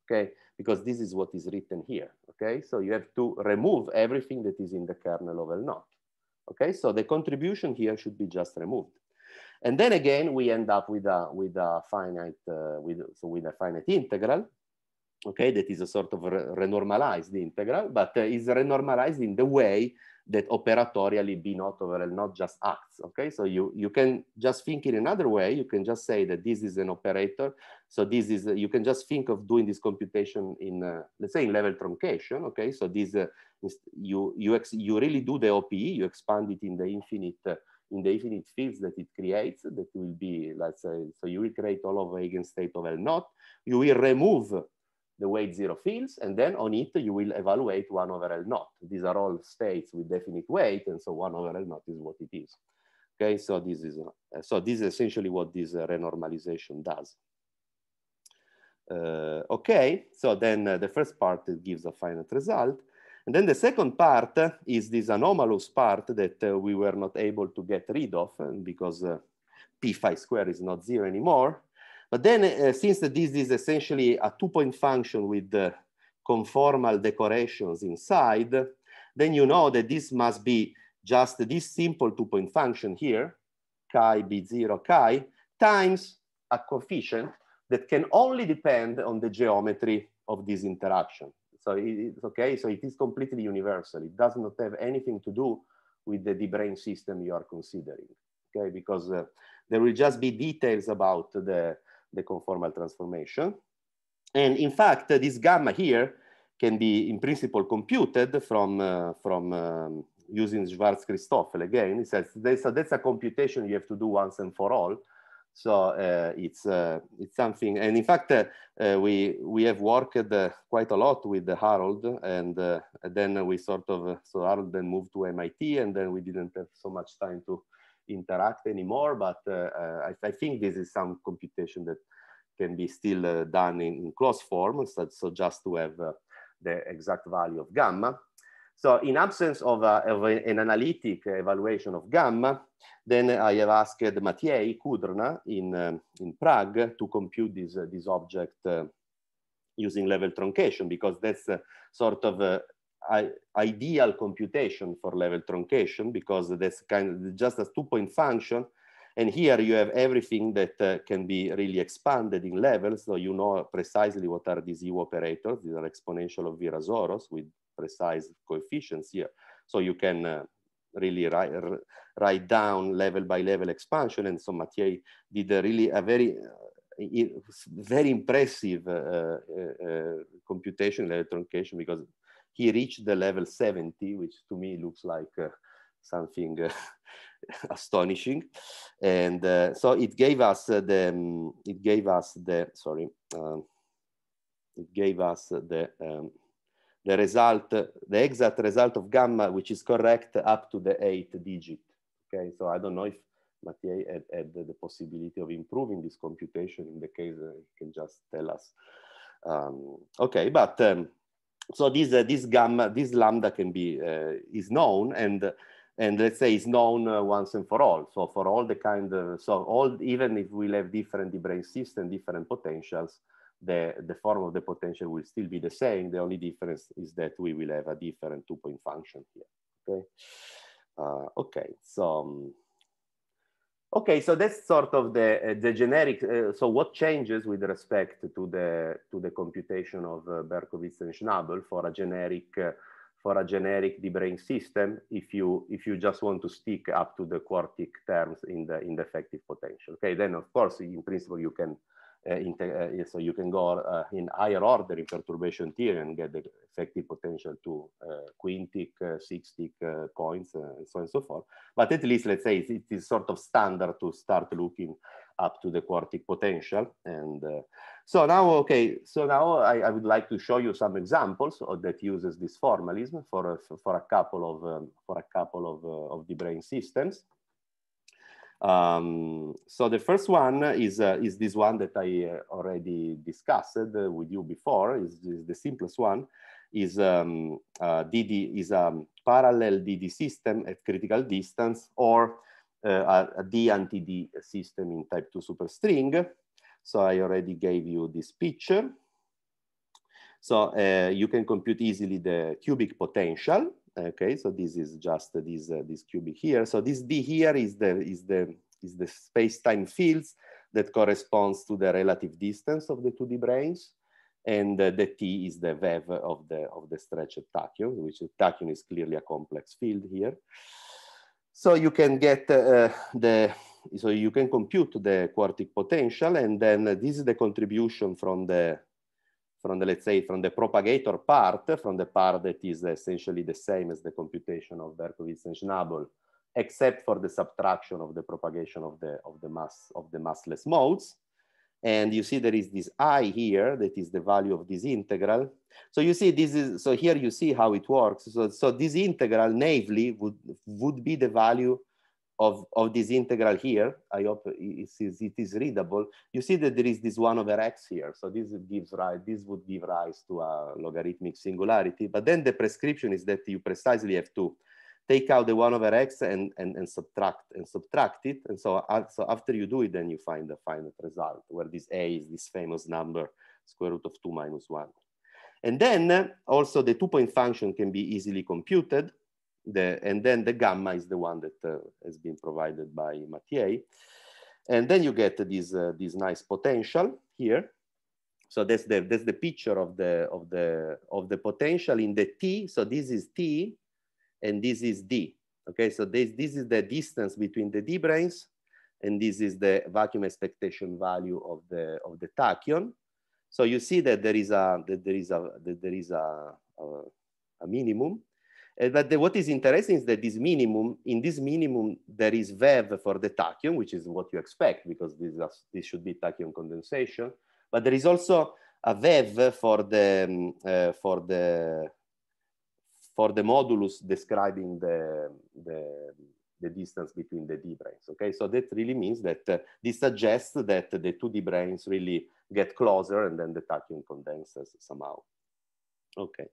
okay? Because this is what is written here, okay? So you have to remove everything that is in the kernel of L naught, okay? So the contribution here should be just removed. And then again, we end up with a, with a finite, uh, with, so with a finite integral, okay, that is a sort of renormalized integral, but uh, is renormalized in the way that operatorially B naught over L naught just acts, okay? So you, you can just think in another way, you can just say that this is an operator. So this is, uh, you can just think of doing this computation in, uh, let's say in level truncation, okay? So this, uh, you, you, you really do the OPE, you expand it in the infinite uh, in the infinite fields that it creates, that will be, let's say, so you will create all over state of L naught, you will remove the weight zero fields, and then on it you will evaluate one over L naught. These are all states with definite weight, and so one over L naught is what it is. Okay, so this is uh, so this is essentially what this uh, renormalization does. Uh, okay, so then uh, the first part gives a finite result. And then the second part is this anomalous part that uh, we were not able to get rid of uh, because uh, p5 square is not zero anymore. But then uh, since this is essentially a two point function with the uh, conformal decorations inside, then you know that this must be just this simple two point function here, chi b0 chi, times a coefficient that can only depend on the geometry of this interaction. So it's okay. So it is completely universal. It does not have anything to do with the brain system you are considering. Okay, because uh, there will just be details about the, the conformal transformation. And in fact, uh, this gamma here can be in principle computed from, uh, from um, using Schwarz-Christoffel again. It says that's a, that's a computation you have to do once and for all so uh, it's uh, it's something, and in fact, uh, we we have worked quite a lot with Harold, and then we sort of so Harold then moved to MIT, and then we didn't have so much time to interact anymore. But I, I, think this is some computation that can be still done in, in close form, so, so just to have the exact value of gamma. So in absence of, a, uh, of a, an analytic evaluation of gamma, then I have asked Mathiei Kudrna in, uh, in Prague to compute this, uh, this object uh, using level truncation because that's uh, sort of ideal computation for level truncation because that's kind of just a two-point function. And here you have everything that uh, can be really expanded in levels. So you know precisely what are these U operators. These are exponential of Virasoro's with precise coefficients here. So you can uh, really write, write down level by level expansion. And so Mathieu did a really a very, uh, very impressive uh, uh, uh computation in because he reached the level 70, which to me looks like uh, something (laughs) astonishing. And so it gave us the, um, it gave us the, sorry, um, it gave us the, um, the result, the exact result of gamma, which is correct up to the eighth digit. Okay, so I don't know if Mathieu had, had the possibility of improving this computation. In the case, uh, can just tell us. Um, okay, but um, so this uh, this gamma, this lambda can be uh, is known and and let's say is known uh, once and for all. So for all the kind of so all even if we have different brain system, different potentials, the, the form of the potential will still be the same. The only difference is that we will have a different two-point function here, okay? Uh, okay, so, um, okay, so that's sort of the, uh, the generic, uh, so what changes with respect to the, to the computation of uh, Berkowitz and Schnabel for a generic, uh, for a generic d brain system if you, if you just want to stick up to the quartic terms in the, in the effective potential, okay? Then of course, in principle, you can, uh, so you can go uh, in higher order in perturbation theory and get the effective potential to uh, quintic, uh, sixtic coins, uh, uh, and so on and so forth. But at least, let's say, it is sort of standard to start looking up to the quartic potential. And uh, so now, okay, so now I, I, would like to show you some examples of, that uses this formalism for, for a couple of, um, for a couple of, of the brain systems. Um, so the first one is, uh, is this one that I uh, already discussed uh, with you before, is, is, the simplest one, is, um, DD, uh, is a um, parallel DD system at critical distance or uh, a, a D anti-D system in type 2 superstring. So I already gave you this picture. So uh, you can compute easily the cubic potential okay so this is just this uh, this cubic here so this d here is the is the is the space-time fields that corresponds to the relative distance of the 2d brains and uh, the T is the vev of the of the stretched tachyon, which tachyon is clearly a complex field here. So you can get uh, the so you can compute the quartic potential, and then this is the contribution from the from the, let's say, from the propagator part, from the part that is essentially the same as the computation of Berkowitz and Schnabel, except for the subtraction of the propagation of the, of the, mass, of the massless modes. And you see there is this i here that is the value of this integral. So you see this is, so here you see how it works. So, so this integral naively would, would be the value of, of this integral here, I hope it is, it is readable, you see that there is this one over x here. So this gives rise, this would give rise to a logarithmic singularity. But then the prescription is that you precisely have to take out the one over x and, and, and subtract and subtract it. And so, uh, so after you do it, then you find the final result where this a is this famous number square root of two minus one. And then uh, also the two point function can be easily computed the, and then the gamma is the one that uh, has been provided by Mathieu. And then you get this, uh, this nice potential here. So that's the, that's the picture of the, of, the, of the potential in the T. So this is T and this is D. Okay, so this, this is the distance between the D brains and this is the vacuum expectation value of the, of the tachyon. So you see that there is a, that there is a, that there is a, a, a minimum Eh, but the, what is interesting is that this minimum, in this minimum, there is VEV for the tachyon, which is what you expect because this, this should be tachyon condensation. But there is also a VEV for the, um, eh, for the, for the modulus describing the, the, the distance between the D brains. Okay, so that really means that uh, this suggests that the two D brains really get closer and then the tachyon condenses somehow. Okay.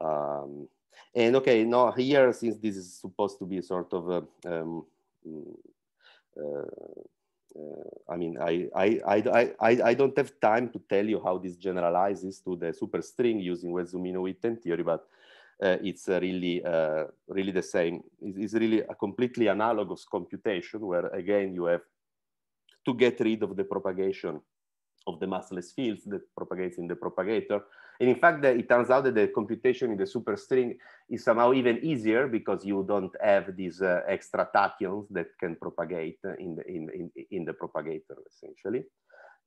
Um, and okay, now here, since this is supposed to be sort of a, um, um uh, uh, I mean, I, I, I, I, I don't have time to tell you how this generalizes to the superstring using Wezumino Witten theory, but uh, it's uh, really, uh, really the same. It's, it's, really a completely analogous computation where again, you have to get rid of the propagation of the massless fields that propagates in the propagator. And in fact, it turns out that the computation in the superstring is somehow even easier because you don't have these uh, extra tachyons that can propagate in the, in, in, in the propagator, essentially.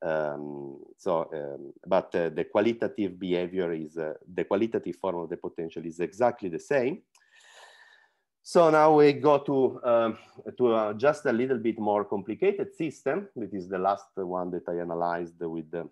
Um, so, um, but uh, the qualitative behavior is, uh, the qualitative form of the potential is exactly the same. So now we go to, um, to uh, just a little bit more complicated system. That is the last one that I analyzed with uh,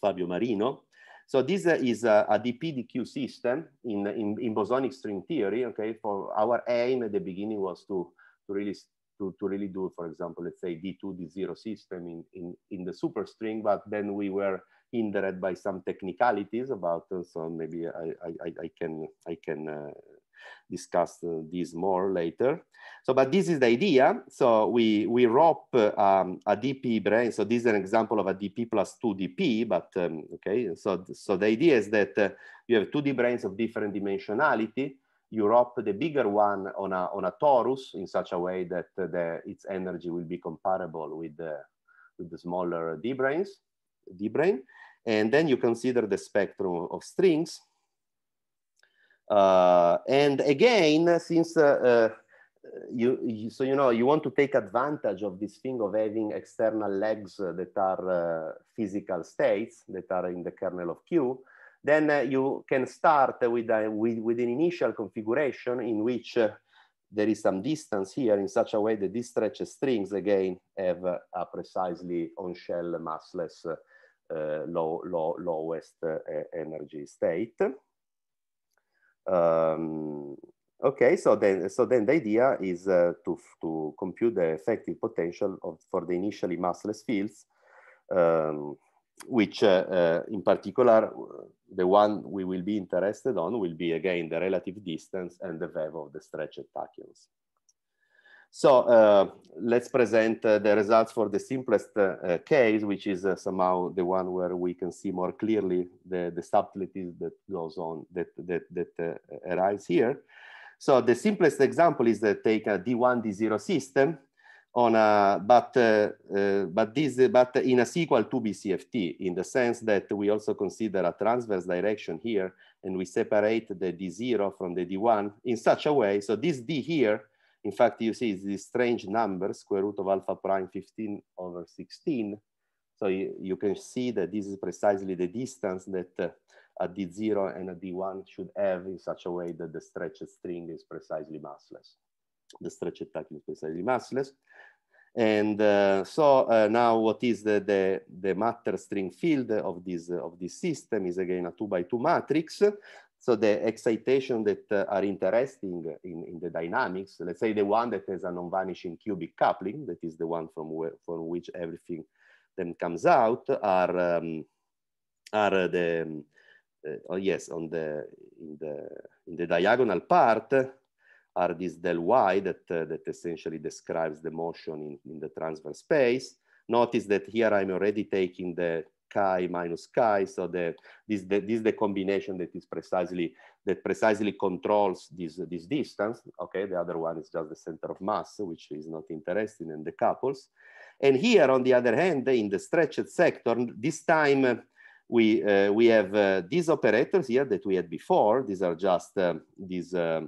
Fabio Marino. So this uh, is a, a DPDQ system in, in, in, bosonic string theory, okay? For our aim at the beginning was to, to really to, to really do, for example, let's say D2, D0 system in, in, in the superstring, but then we were hindered by some technicalities about, uh, so maybe I, I, I can, I can uh, discuss uh, this more later. So, but this is the idea. So we, we wrap uh, um, a DP brain. So this is an example of a DP plus 2DP, but um, okay. So, so the idea is that uh, you have 2D brains of different dimensionality. You wrap the bigger one on a, on a torus in such a way that uh, the, its energy will be comparable with the, with the smaller D brains, D brain. And then you consider the spectrum of strings uh, and again, since uh, uh, you, you, so you know you want to take advantage of this thing of having external legs that are physical states that are in the kernel of Q, then you can start with, a, with, with an initial configuration in which there is some distance here in such a way that these stretched strings again have uh, a precisely on shell massless uh, low, low, lowest uh, energy state. Um, okay, so then, so then the idea is uh, to, to compute the effective potential of, for the initially massless fields, um, which uh, uh in particular, the one we will be interested on will be again the relative distance and the wave of the stretched tachyons. So uh, let's present uh, the results for the simplest uh, case, which is uh, somehow the one where we can see more clearly the, the subtleties that goes on that, that, that uh, arise here. So the simplest example is that take a D1, D0 system on a, but, uh, but, this, but in a sequel to BCFT in the sense that we also consider a transverse direction here and we separate the D0 from the D1 in such a way. So this D here in fact, you see this strange number, square root of alpha prime 15 over 16. So you, you can see that this is precisely the distance that uh, 0 and a d one should have in such a way that the stretched string is precisely massless. The stretched tackle is precisely massless. And uh, so uh, now what is the, the, the, matter string field of this, of this system is again a two by two matrix. So the excitation that uh, are interesting in, in the dynamics, let's say the one that has a non-vanishing cubic coupling, that is the one from, where, from which everything then comes out, are, um, are the, um, uh, oh yes, on the, in the, in the diagonal part, are this del y that, uh, that essentially describes the motion in, in the transverse space. Notice that here I'm already taking the chi minus chi. So the, this, the, this is the combination that is precisely that precisely controls this this distance. Okay, the other one is just the center of mass, which is not interesting, in the couples. And here, on the other hand, in the stretched sector, this time uh, we uh, we have uh, these operators here that we had before. These are just uh, these. Uh,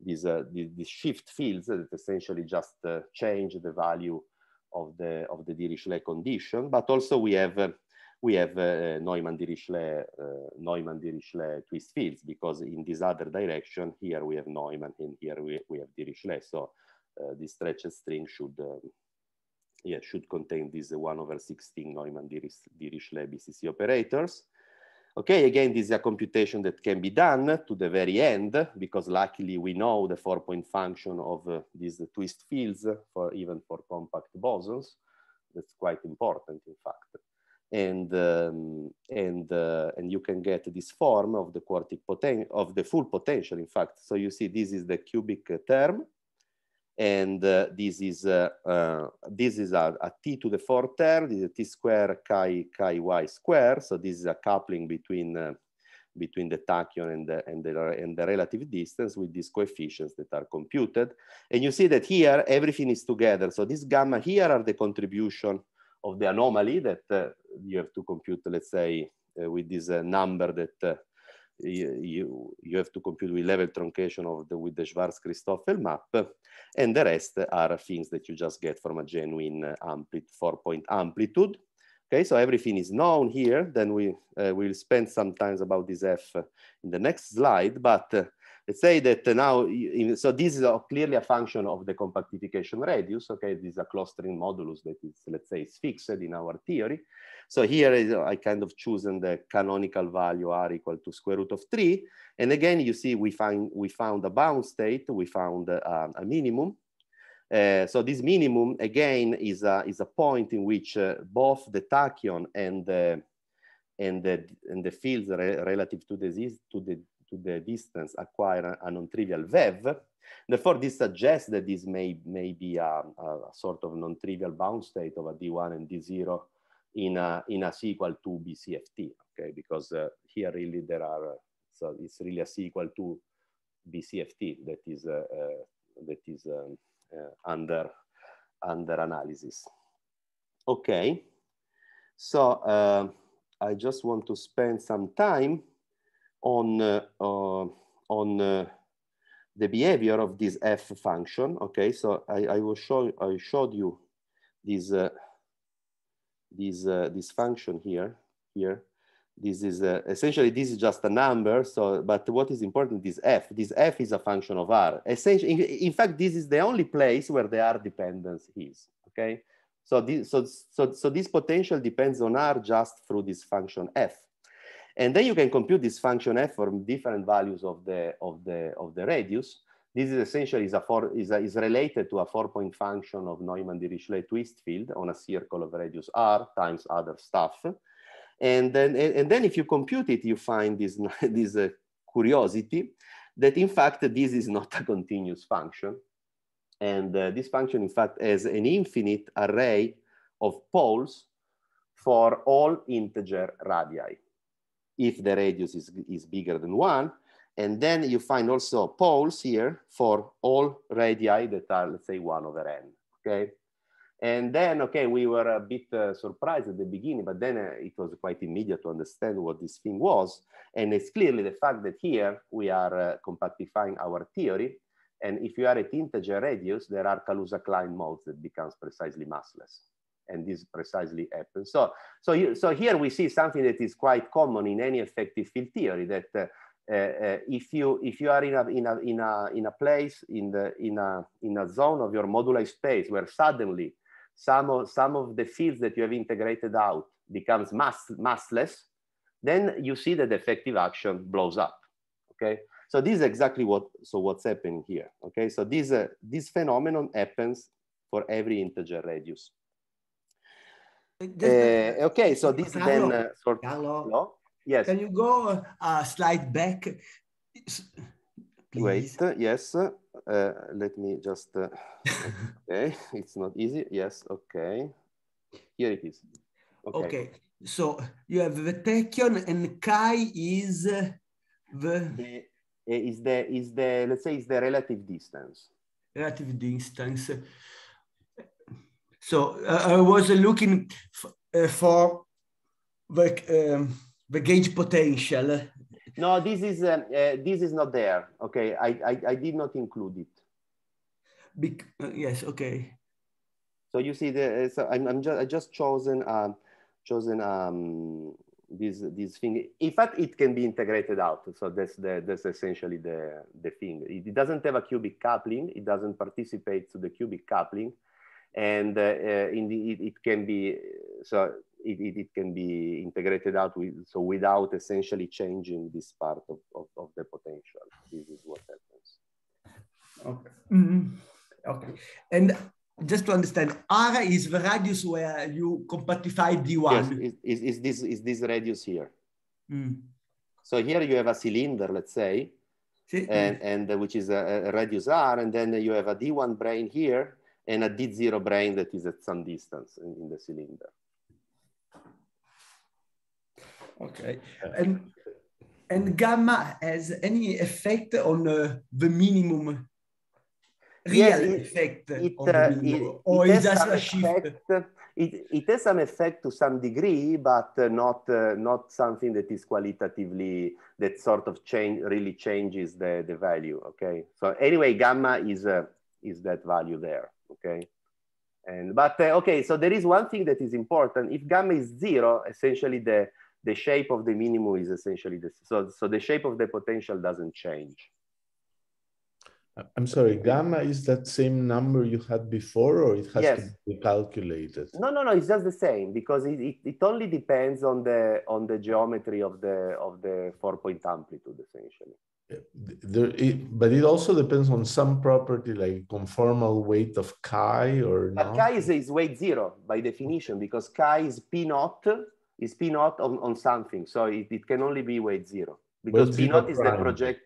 these, uh, these shift fields that essentially just change the value of the of the Dirichlet condition, but also we have we have uh, Neumann-Dirichlet uh, Neumann Dirichlet twist fields because in this other direction, here we have Neumann and here we, we have Dirichlet. So uh, this stretched string should um, yeah, should contain these 1 over 16 Neumann Dirichlet BCC operators. Okay, again, this is a computation that can be done to the very end because luckily we know the four point function of uh, these twist fields for even for compact bosons. That's quite important in fact and um, and uh, and you can get this form of the quartic poten of the full potential in fact so you see this is the cubic term and uh, this is uh, uh this is a, a t to the fourth term this is t square chi chi y square so this is a coupling between uh, between the tachyon and the, and, the, and the relative distance with these coefficients that are computed. And you see that here, everything is together. So this gamma here are the contribution of the anomaly that uh, you have to compute, let's say, uh, with this uh, number that you, you have to compute with level truncation of the, with the Schwarz-Christoffel map, and the rest are things that you just get from a genuine ampli four-point amplitude. Okay, so everything is known here, then we uh, will spend some time about this F in the next slide, but let's say that now, so this is clearly a function of the compactification radius, okay? This is a clustering modulus that is, let's say, is fixed in our theory. So here is, I kind of chosen the canonical value r equal to square root of three. And again, you see, we, find, we found a bound state, we found a, um, a minimum. Uh, so this minimum, again, is a, is a point in which uh, both the tachyon and the, and the, and the fields re relative to the, to the to the distance acquire a, a non-trivial VEV. Therefore, this suggests that this may, may be a, a sort of non-trivial bound state of a D1 and D0 in a, in a sequel to BCFT, okay? Because uh, here really there are, uh, so it's really a sequel to BCFT that is, uh, uh, that is um, uh, under, under analysis. Okay, so uh, I just want to spend some time on, uh, uh, on uh, the behavior of this f function. Okay, so I, I will show I showed you this uh, this uh, this function here here. This is uh, essentially this is just a number. So, but what is important is f. This f is a function of r. Essentially, in, in fact, this is the only place where the r dependence is. Okay, so this so so so this potential depends on r just through this function f. And then you can compute this function f from different values of the, of the, of the radius. This is essentially is, a four, is, a, is related to a four-point function of Neumann Dirichlet twist field on a circle of radius r times other stuff. And then, and then if you compute it, you find this, (laughs) this uh, curiosity that in fact, this is not a continuous function. And uh, this function, in fact, has an infinite array of poles for all integer radii if the radius is, is bigger than one. And then you find also poles here for all radii that are, let's say, one over n, okay? And then, okay, we were a bit uh, surprised at the beginning, but then uh, it was quite immediate to understand what this thing was. And it's clearly the fact that here we are uh, compactifying our theory. And if you are at integer radius, there are Kaluza-Klein modes that becomes precisely massless, and this precisely happens. So, so, you, so here we see something that is quite common in any effective field theory that uh, uh, if you if you are in a in a in a in a place in the in a in a zone of your moduli space where suddenly some of some of the fields that you have integrated out becomes mass massless, then you see that effective action blows up. Okay. So this is exactly what so what's happening here. Okay. So this uh, this phenomenon happens for every integer radius. Eh, eh, okay, so this Carlo, then eh, sort Carlo, yes. Can you go a uh, slide back? Please. Wait, yes. Uh, let me just, uh, (laughs) okay, it's not easy. Yes, okay. Here it is. Okay. okay. So you have the Tekion and Kai is the... the is the is the let's say is the relative distance. Relative distance. So uh, I was looking uh, for the, um, the gauge potential. No, this is, um, uh, this is not there. Okay, I, I, I did not include it. Be uh, yes, okay. So you see, the, so I'm, I'm just, I just chosen, um, chosen um, this this thing. In fact, it can be integrated out. So that's the, that's essentially the the thing. It, doesn't have a cubic coupling. It doesn't participate to the cubic coupling and uh, uh, in the, it, it can be so it, it, it, can be integrated out with so without essentially changing this part of, of, of the potential this is what happens okay mm -hmm. okay and just to understand r is the radius where you compactify d1 yes, is, is, is this is this radius here mm. so here you have a cylinder let's say and, and uh, which is a, a radius r and then you have a d1 brain here and a D0 brain that is at some distance in, in the cylinder. Okay. Eh. And, and gamma has any effect on uh, the minimum real yes, it, effect it, uh, it, or has an effect, it, it, has some effect to some degree but uh, not uh, not something that is qualitatively that sort of change really changes the the value okay so anyway gamma is uh, is that value there okay? And, but uh, okay, so there is one thing that is important. If gamma is zero, essentially the, the shape of the minimum is essentially this. So, so the shape of the potential doesn't change. Uh, I'm sorry, gamma is that same number you had before or it has yes. to be calculated? No, no, no, it's just the same because it, it, it only depends on the on the geometry of the of the four point amplitude essentially there, it, but it also depends on some property like conformal weight of chi or but not. chi is, is, weight zero by definition because chi is p naught is p naught on, on something so it, it can only be weight zero because weight p naught is the project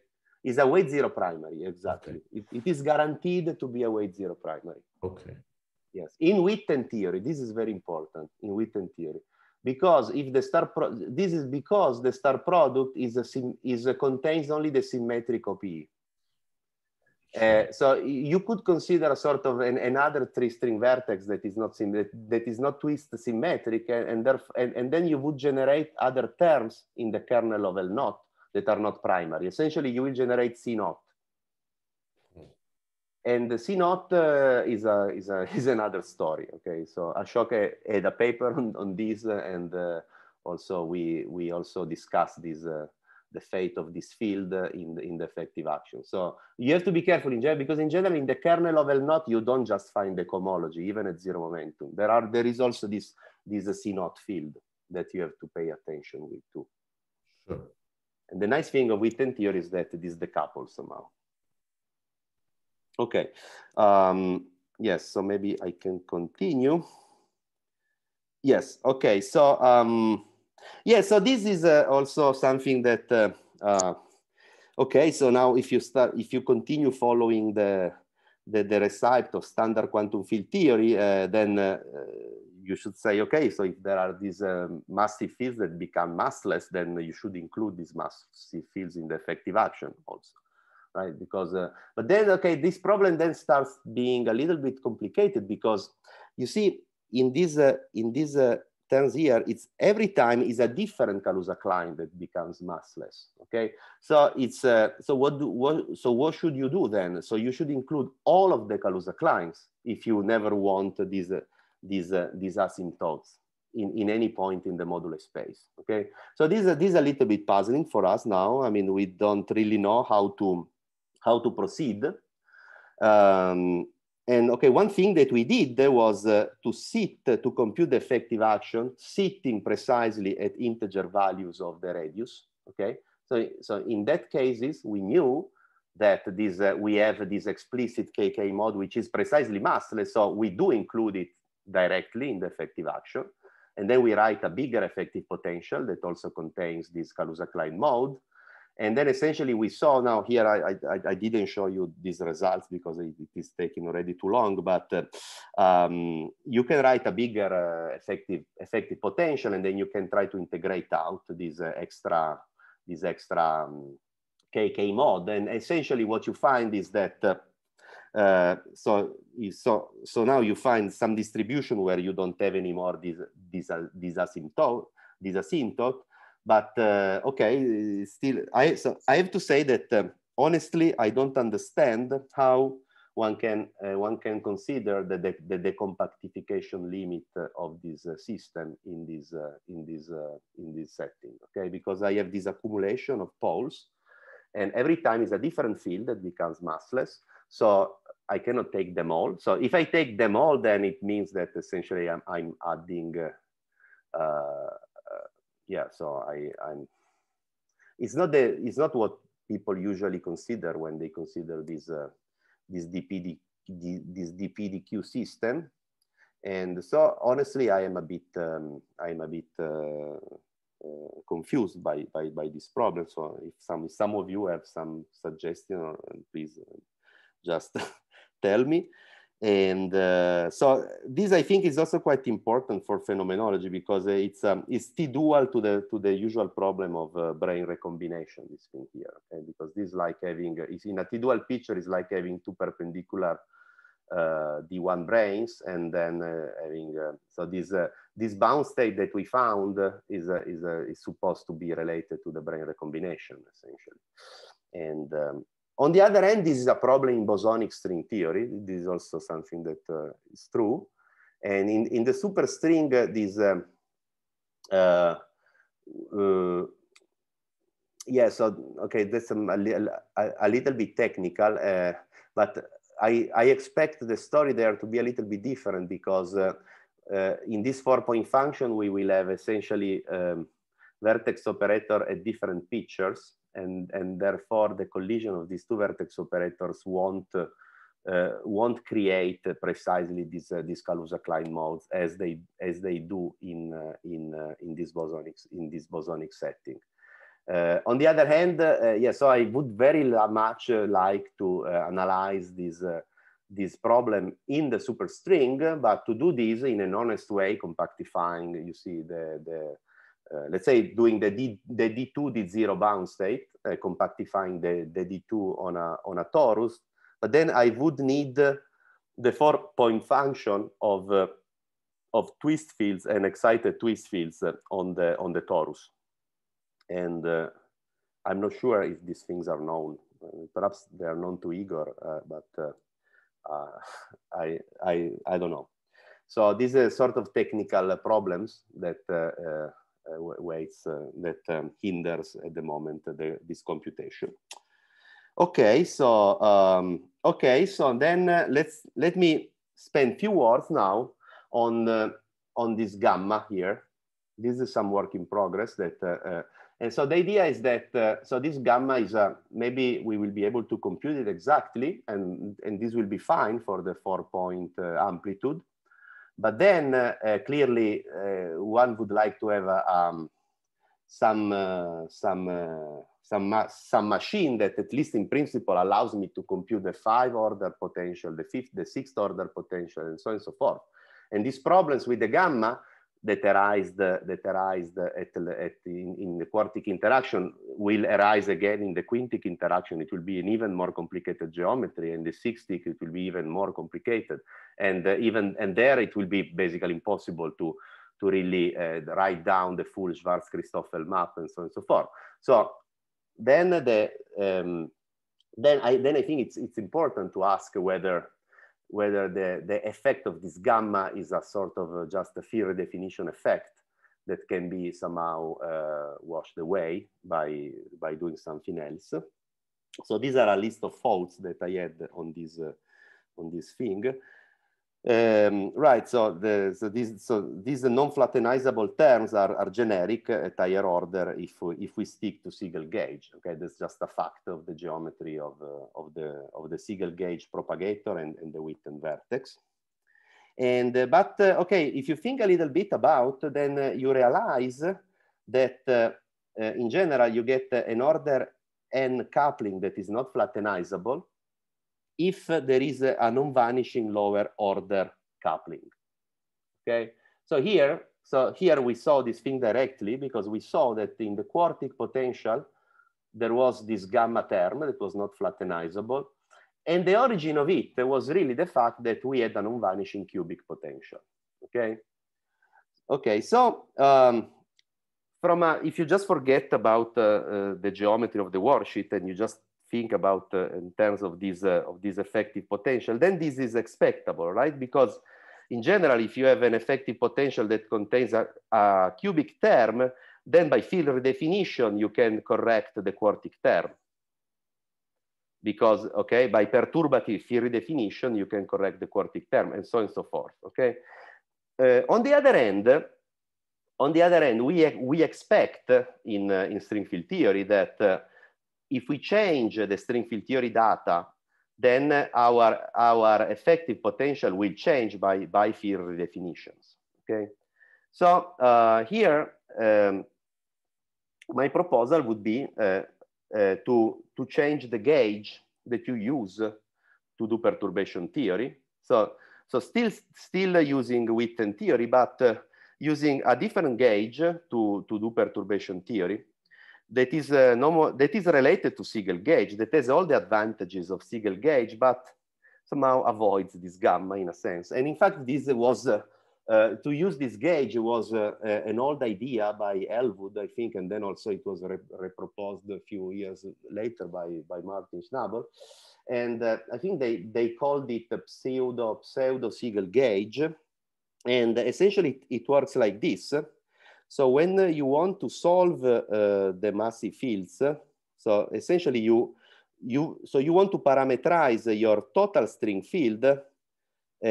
is a weight zero primary exactly okay. it, it is guaranteed to be a weight zero primary okay yes in witten theory this is very important in witten theory because if the star pro this is because the star product is a sim is a contains only the symmetric OPE. Uh, so you could consider a sort of an, another three-string vertex that is not that is not twist symmetric, and and, and and then you would generate other terms in the kernel of L not that are not primary. Essentially, you will generate C not and the CNOT uh, is, a, is, a, (laughs) is another story, okay? So Ashoke had a paper on, on this uh, and uh, also we, we also discussed this, uh, the fate of this field uh, in, the, in the effective action. So you have to be careful in general because in general in the kernel of L0 you don't just find the cohomology even at zero momentum. There, are, there is also this, this uh, CNOT field that you have to pay attention with too. Sure. And the nice thing of Witten theory is that it is decoupled somehow. Okay. Um, yes, so maybe I can continue. Yes, okay, so um, yeah, so this is uh, also something that, uh, uh, okay, so now if you start, if you continue following the, the, the recipe of standard quantum field theory, uh, then uh, you should say, okay, so if there are these uh, massive fields that become massless, then you should include these massive fields in the effective action also right? Because, uh, but then, okay, this problem then starts being a little bit complicated because you see in this, uh, in this uh, here, it's every time is a different Calusa client that becomes massless, okay? So it's, uh, so what do, what, so what should you do then? So you should include all of the Calusa clients if you never want these, uh, these, uh, these asymptotes. In, in any point in the modular space. Okay, so this, uh, this is a little bit puzzling for us now. I mean, we don't really know how to how to proceed. Um, and okay, one thing that we did was uh, to sit uh, to compute the effective action, sitting precisely at integer values of the radius. Okay, so, so in that cases, we knew that this, uh, we have this explicit KK mod, which is precisely massless. So we do include it directly in the effective action. And then we write a bigger effective potential that also contains this Kaluza-Klein mode. And then essentially we saw now here, I, I, I didn't show you these results because it, it is taking already too long, but uh, um, you can write a bigger uh, effective, effective potential and then you can try to integrate out these uh, extra, these extra um, KK mod. And essentially what you find is that uh, uh so so so now you find some distribution where you don't have anymore this this this uh, asymptote this asymptote but uh, okay, still, I so I have to say that um, honestly, I don't understand how one can uh, one can consider the, the, the decompactification limit uh, of this uh, system in this uh, in this in this setting okay because i have this accumulation of poles and every time is a different field that becomes massless so i cannot take them all so if i take them all then it means that essentially i'm, I'm adding yeah, so I, I'm, it's not the, it's not what people usually consider when they consider this, uh, this DPD, this DPDQ system. And so honestly, I am a bit, um, I'm a bit uh, uh, confused by, by, by this problem. So if some, if some of you have some suggestion, uh, please uh, just (laughs) tell me. And uh, so this, I think, is also quite important for phenomenology because it's um, it's t dual to the to the usual problem of uh, brain recombination. This thing here, okay? because this like having is in a dual picture is like having two perpendicular uh, D1 brains, and then uh, having uh, so this uh, this bound state that we found is is is supposed to be related to the brain recombination essentially, and. Um, on the other hand, this is a problem in bosonic string theory. This is also something that uh, is true. And in, in the superstring, uh, this, um, uh, uh, yeah, so, okay, that's um, a, a, a little bit technical, uh, but I, I expect the story there to be a little bit different because uh, uh, in this four point function, we will have essentially um, vertex operator at different pictures and, and therefore the collision of these two vertex operators won't, uh, won't create precisely these, uh, these Kaluza-Klein modes as they, as they do in, uh, in, uh, in, this bosonic, in this bosonic setting. Uh, on the other hand, uh, yeah, so I would very much like to analyze this, this problem in the superstring, but to do this in an honest way, compactifying, you see, the, the, uh, let's say doing the, D, the D2, D0 bound state, uh, compactifying the, the D2 on a, on a torus, but then I would need the four point function of, uh, of twist fields and excited twist fields uh, on the, on the torus. And uh, I'm not sure if these things are known. Perhaps they are known to Igor, but (laughs) I, I, I don't know. So these are sort of technical problems that uh, weights uh, that um, hinders at the moment the, this computation. Okay, so um, okay, so then uh, let's let me spend few words now on on this gamma here. This is some work in progress that and so the idea is that, uh, so this gamma is, uh, maybe we will be able to compute it exactly, and, and this will be fine for the four point uh, amplitude. But then uh, uh clearly uh, one would like to have uh, um, some, some, some, ma some machine that at least in principle allows me to compute the five order potential, the fifth, the sixth order potential, and so on and so forth. And these problems with the gamma that arise that arise at, at in, in, the quartic interaction will arise again in the quintic interaction. It will be an even more complicated geometry, and the sixtic it will be even more complicated, and uh, even and there it will be basically impossible to to really uh, write down the full Schwarz-Christoffel map and so on and so forth. So then the um, then I then I think it's it's important to ask whether whether the, the effect of this gamma is a sort of a, uh, just a theory definition effect that can be somehow uh, washed away by, by doing something else. So these are a list of faults that I had on this, uh, on this thing. Um, right, so, the, so, these, so these non-flattenizable terms are, are generic at higher order if we, if we stick to Siegel gauge. Okay, that's just a fact of the geometry of, uh, of, the, of the single gauge propagator and, and the Witten vertex. And uh, but uh, okay, if you think a little bit about, then uh, you realize that uh, uh, in general you get an order n coupling that is not flattenizable if there is a, a non-vanishing lower order coupling. Okay, so here, so here we saw this thing directly because we saw that in the quartic potential, there was this gamma term that was not flattenizable. And the origin of it was really the fact that we had a non-vanishing cubic potential, okay? Okay, so um, from a, if you just forget about uh, uh, the geometry of the worksheet and you just think about uh, in terms of this uh, of this effective potential, then this is expectable, right? Because in general, if you have an effective potential that contains a, a cubic term, then by field redefinition, you can correct the quartic term. Because, okay, by perturbative field redefinition, you can correct the quartic term and so on and so forth, okay? Uh, on the other end, on the other end, we, we expect in, uh, in string field theory that uh, if we change the string field theory data, then our, our effective potential will change by, by field definitions, okay? So uh, here, um, my proposal would be uh, uh, to, to change the gauge that you use to do perturbation theory. So, so still, still using Witten theory, but uh, using a different gauge to, to do perturbation theory that is uh, no more, that is related to Siegel gauge, that has all the advantages of Siegel gauge, but somehow avoids this gamma in a sense. And in fact, this was, uh, uh, to use this gauge was uh, an old idea by Elwood, I think, and then also it was re reproposed a few years later by, by Martin Schnabel. And uh, I think they, they called it a pseudo, pseudo Siegel gauge. And essentially it works like this. So when uh, you want to solve uh, the massive fields, so essentially you, you, so you want to parameterize your total string field uh, uh,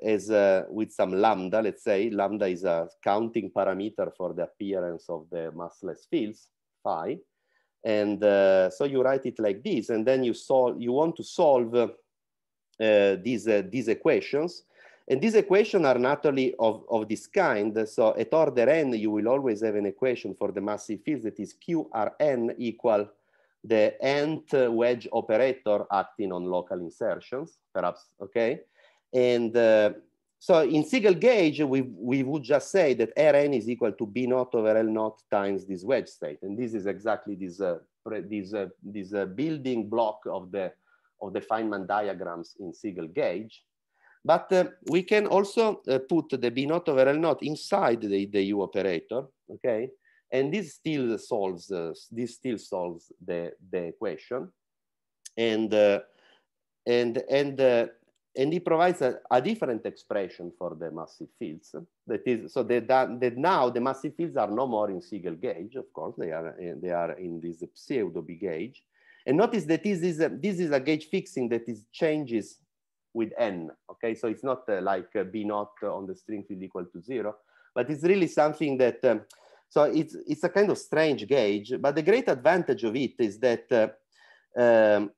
as uh, with some lambda, let's say, lambda is a counting parameter for the appearance of the massless fields, phi. And so you write it like this, and then you solve, you want to solve these, these equations and these equations are naturally of, of this kind. So at order n, you will always have an equation for the massive fields that is QRN equal the nth wedge operator acting on local insertions, perhaps, okay? And uh, so in single gauge, we, we would just say that Rn is equal to B naught over L naught times this wedge state. And this is exactly this, uh, this, uh, this uh, building block of the, of the Feynman diagrams in single gauge. But uh, we can also uh, put the B naught over L naught inside the, the U operator, okay? And this still solves, uh, this still solves the, the equation. And, and, and, and it provides a, a, different expression for the massive fields. That is, so that, that, that, now the massive fields are no more in single gauge, of course, they are, they are in this pseudo B gauge. And notice that this is a, this is a gauge fixing that is changes with n. Okay, so it's not uh, like uh, b naught on the string field equal to zero, but it's really something that. Um, so it's it's a kind of strange gauge, but the great advantage of it is that uh, um,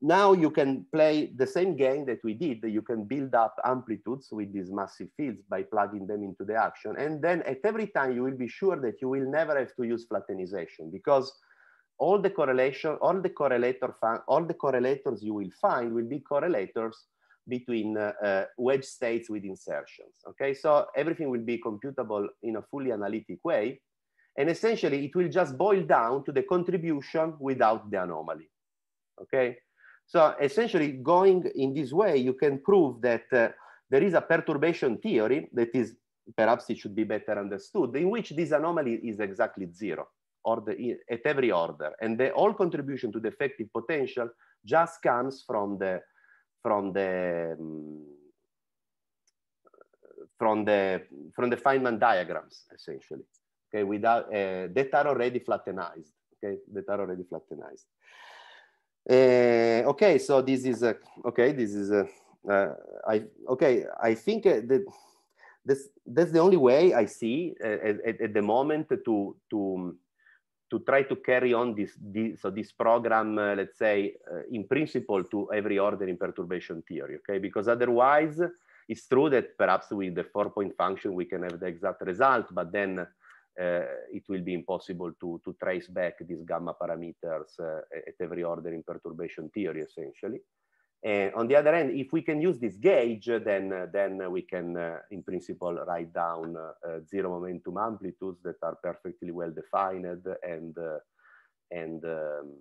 now you can play the same game that we did. You can build up amplitudes with these massive fields by plugging them into the action. And then at every time you will be sure that you will never have to use flattenization because all the correlation, all the correlator, all the correlators you will find will be correlators between uh, wedge states with insertions. Okay, so everything will be computable in a fully analytic way. And essentially, it will just boil down to the contribution without the anomaly. Okay, so essentially, going in this way, you can prove that uh, there is a perturbation theory that is perhaps it should be better understood, in which this anomaly is exactly zero or the, at every order. And the all contribution to the effective potential just comes from the from the mm, from the from the Feynman diagrams essentially. Okay, without uh, that are already flattenized. Okay, that are already flattenized. Uh, okay, so this is a uh, okay. This is a uh, uh, I okay. I think uh, that this that's the only way I see at, at, at the moment to to to try to carry on this, this so this program, uh, let's say, uh, in principle to every order in perturbation theory, okay? Because otherwise, it's true that perhaps with the four-point function we can have the exact result, but then uh, it will be impossible to, to trace back these gamma parameters uh, at every order in perturbation theory, essentially. And on the other hand, if we can use this gauge, then, uh, then we can, uh, in principle, write down uh, uh, zero momentum amplitudes that are perfectly well defined and, uh, and um,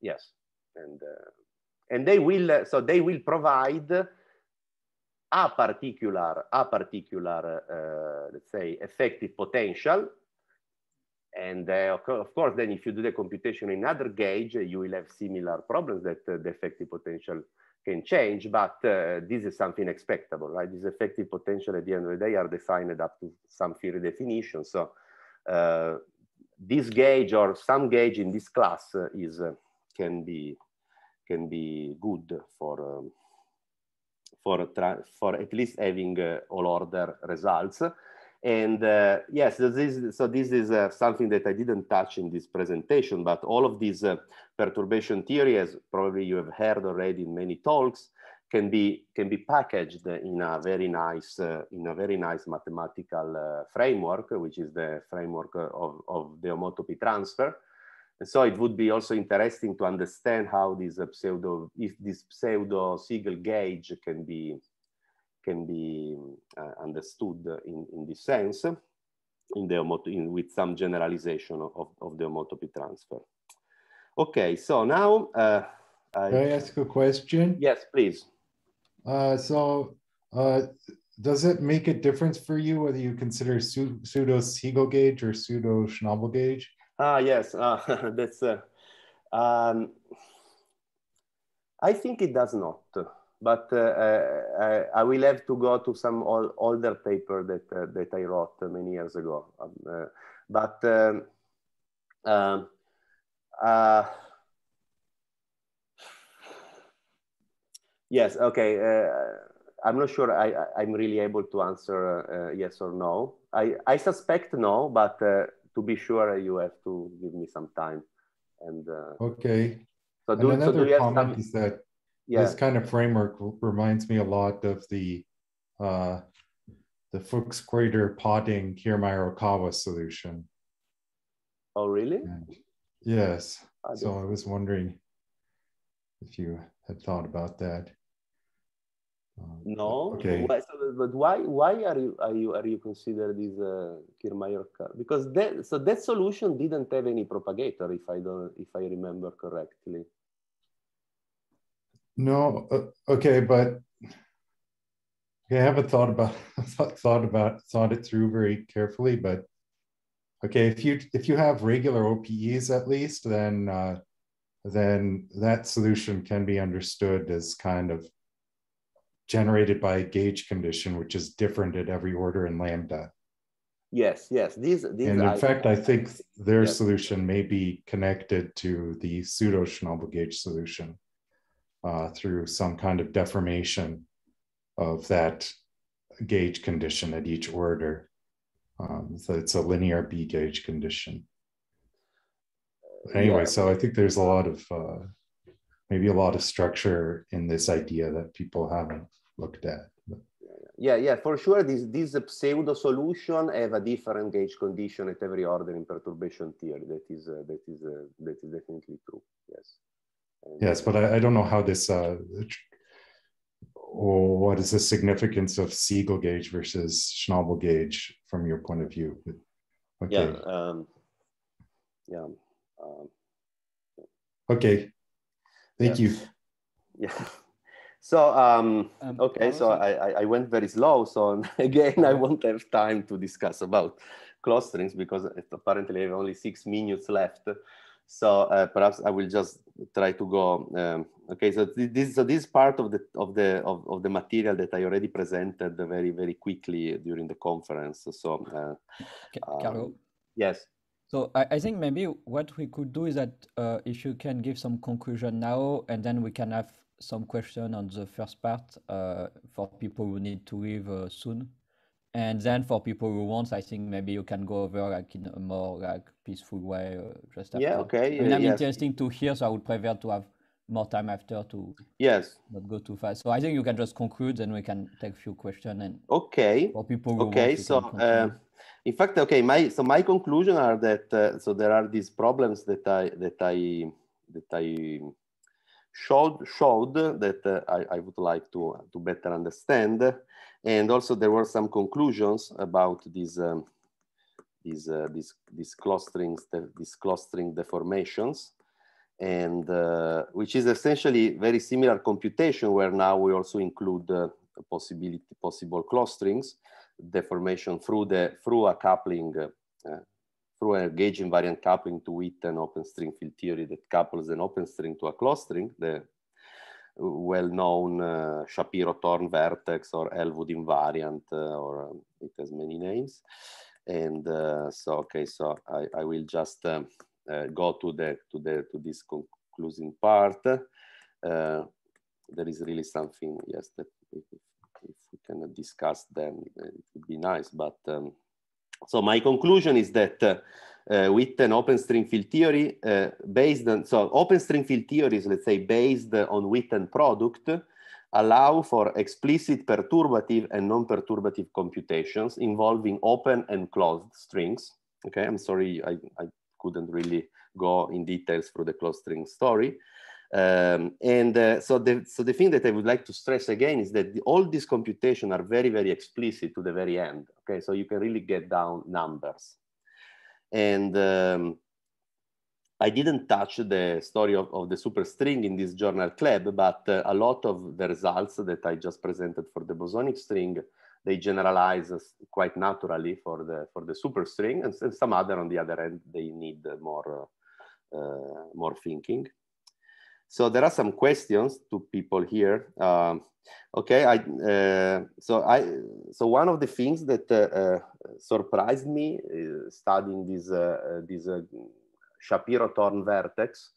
yes, and, uh, and they will, so they will provide a particular, a particular, let's say, effective potential and uh, of, course, then if you do the computation in other gauge, you will have similar problems that uh, the effective potential can change, but uh, this is something expectable, right? This effective potential at the end of the day are defined up to some theory definition. So uh, this gauge or some gauge in this class is uh, can be can be good for um, for for at least having uh, all order results. And uh, yes, so this, is, so this is uh, something that I didn't touch in this presentation, but all of these uh, perturbation theory, as probably you have heard already in many talks, can be can be packaged in a very nice uh, in a very nice mathematical uh, framework, which is the framework uh, of, of the homotopy transfer. And so it would be also interesting to understand how this pseudo if this pseudo Siegel gauge can be can be uh, understood in, in this sense in the in, with some generalization of, of the homotopy transfer. Okay, so now uh, I... Can I ask a question? Yes, please. Uh, so uh, does it make a difference for you whether you consider su pseudo Siegel gauge or pseudo Schnabel gauge? Ah, yes, (laughs) uh, that's... Uh, um, I think it does not but uh, uh, I, I, will have to go to some old, older paper that uh, that I wrote many years ago. Um, but um, um yes, okay. I'm not sure I, am really able to answer yes or no. I, I suspect no, but to be sure, you have to give me some time. And okay. So do, so do you have some, is that yeah. this kind of framework reminds me a lot of the uh, the Fuchs Crater potting Kirmai Okawa solution. Oh, really? And yes. I so I was wondering if you had thought about that. Um, no. Okay. Why, so, but why why are you are you are you considered this uh, Kirmayr Because that so that solution didn't have any propagator, if I don't if I remember correctly. No, uh, okay, but okay, I haven't thought about (laughs) thought about thought it through very carefully. But okay, if you if you have regular OPEs at least, then uh, then that solution can be understood as kind of generated by a gauge condition, which is different at every order in lambda. Yes, yes. These, these and in I, fact, I think their yes. solution may be connected to the pseudo Schnabel gauge solution uh, through some kind of deformation of that gauge condition at each order. Um, so it's a linear B gauge condition. Anyway, yeah. so I think there's a lot of uh, maybe a lot of structure in this idea that people haven't looked at. Yeah, yeah, for sure. These these pseudo solution have a different gauge condition at every order in perturbation theory. That is uh, that is uh, that is definitely true. Yes. Yes, but I, I don't know how this uh, or what is the significance of Siegel gauge versus Schnabel gauge from your point of view? Okay. Um, yeah. Um, yeah. Um, okay. Thank yeah. you. (laughs) Yeah. So, um, um okay, so I, I went very slow. So (laughs) again, I won't have time to discuss about clusterings because apparently I have only six minutes left. So uh, perhaps I will just try to go. Um, okay, so this so this part of the of the of, of, the material that I already presented very very quickly during the conference. So, uh, um, Carlo. Um, yes. So I, I, think maybe what we could do is that uh, if you can give some conclusion now, and then we can have some question on the first part uh, for people who need to leave uh, soon and then for people who want, I think maybe you can go over like in a more like peaceful way, uh, just after. Yeah, okay. I mean, I'm yes. interesting to hear, so I would prefer to have more time after to yes not go too fast. So I think you can just conclude, and we can take a few questions and okay for people. okay, want, so uh, in fact, okay, my so my conclusion are that uh, so there are these problems that I that I that I showed showed that uh, I, I would like to to better understand and also there were some conclusions about these, um, these, uh, these, these, clustering, these clustering deformations and uh, which is essentially very similar computation where now we also include uh, possibility, possible clusterings, deformation through, the, through a coupling, uh, uh through a gauge invariant coupling to it an open string field theory that couples an open string to a clustering, the well-known uh, Shapiro-Torn vertex or Elwood invariant, uh, or um, it has many names. And uh, so, okay, so I, I will just um, uh, go to the to the to this concluding part. Uh, there is really something, yes, that if, if we can discuss, then it would be nice. But um, so my conclusion is that. Uh, uh, with an open string field theory uh, based on, so open string field theories, let's say, based on Witten product allow for explicit perturbative and non-perturbative computations involving open and closed strings. Okay, I'm sorry, I, I couldn't really go in details for the closed string story. Um, and uh, so, the, so the thing that I would like to stress again is that the, all these computations are very, very explicit to the very end. Okay, so you can really get down numbers. And um, I didn't touch the story of, of the superstring in this journal club, but uh, a lot of the results that I just presented for the bosonic string, they generalize quite naturally for the for the superstring, and, and some other on the other end, they need more uh, uh more thinking. So there are some questions to people here. Um, okay, I, uh, so I so one of the things that uh, uh surprised me uh, studying this uh, this shapiro torn vertex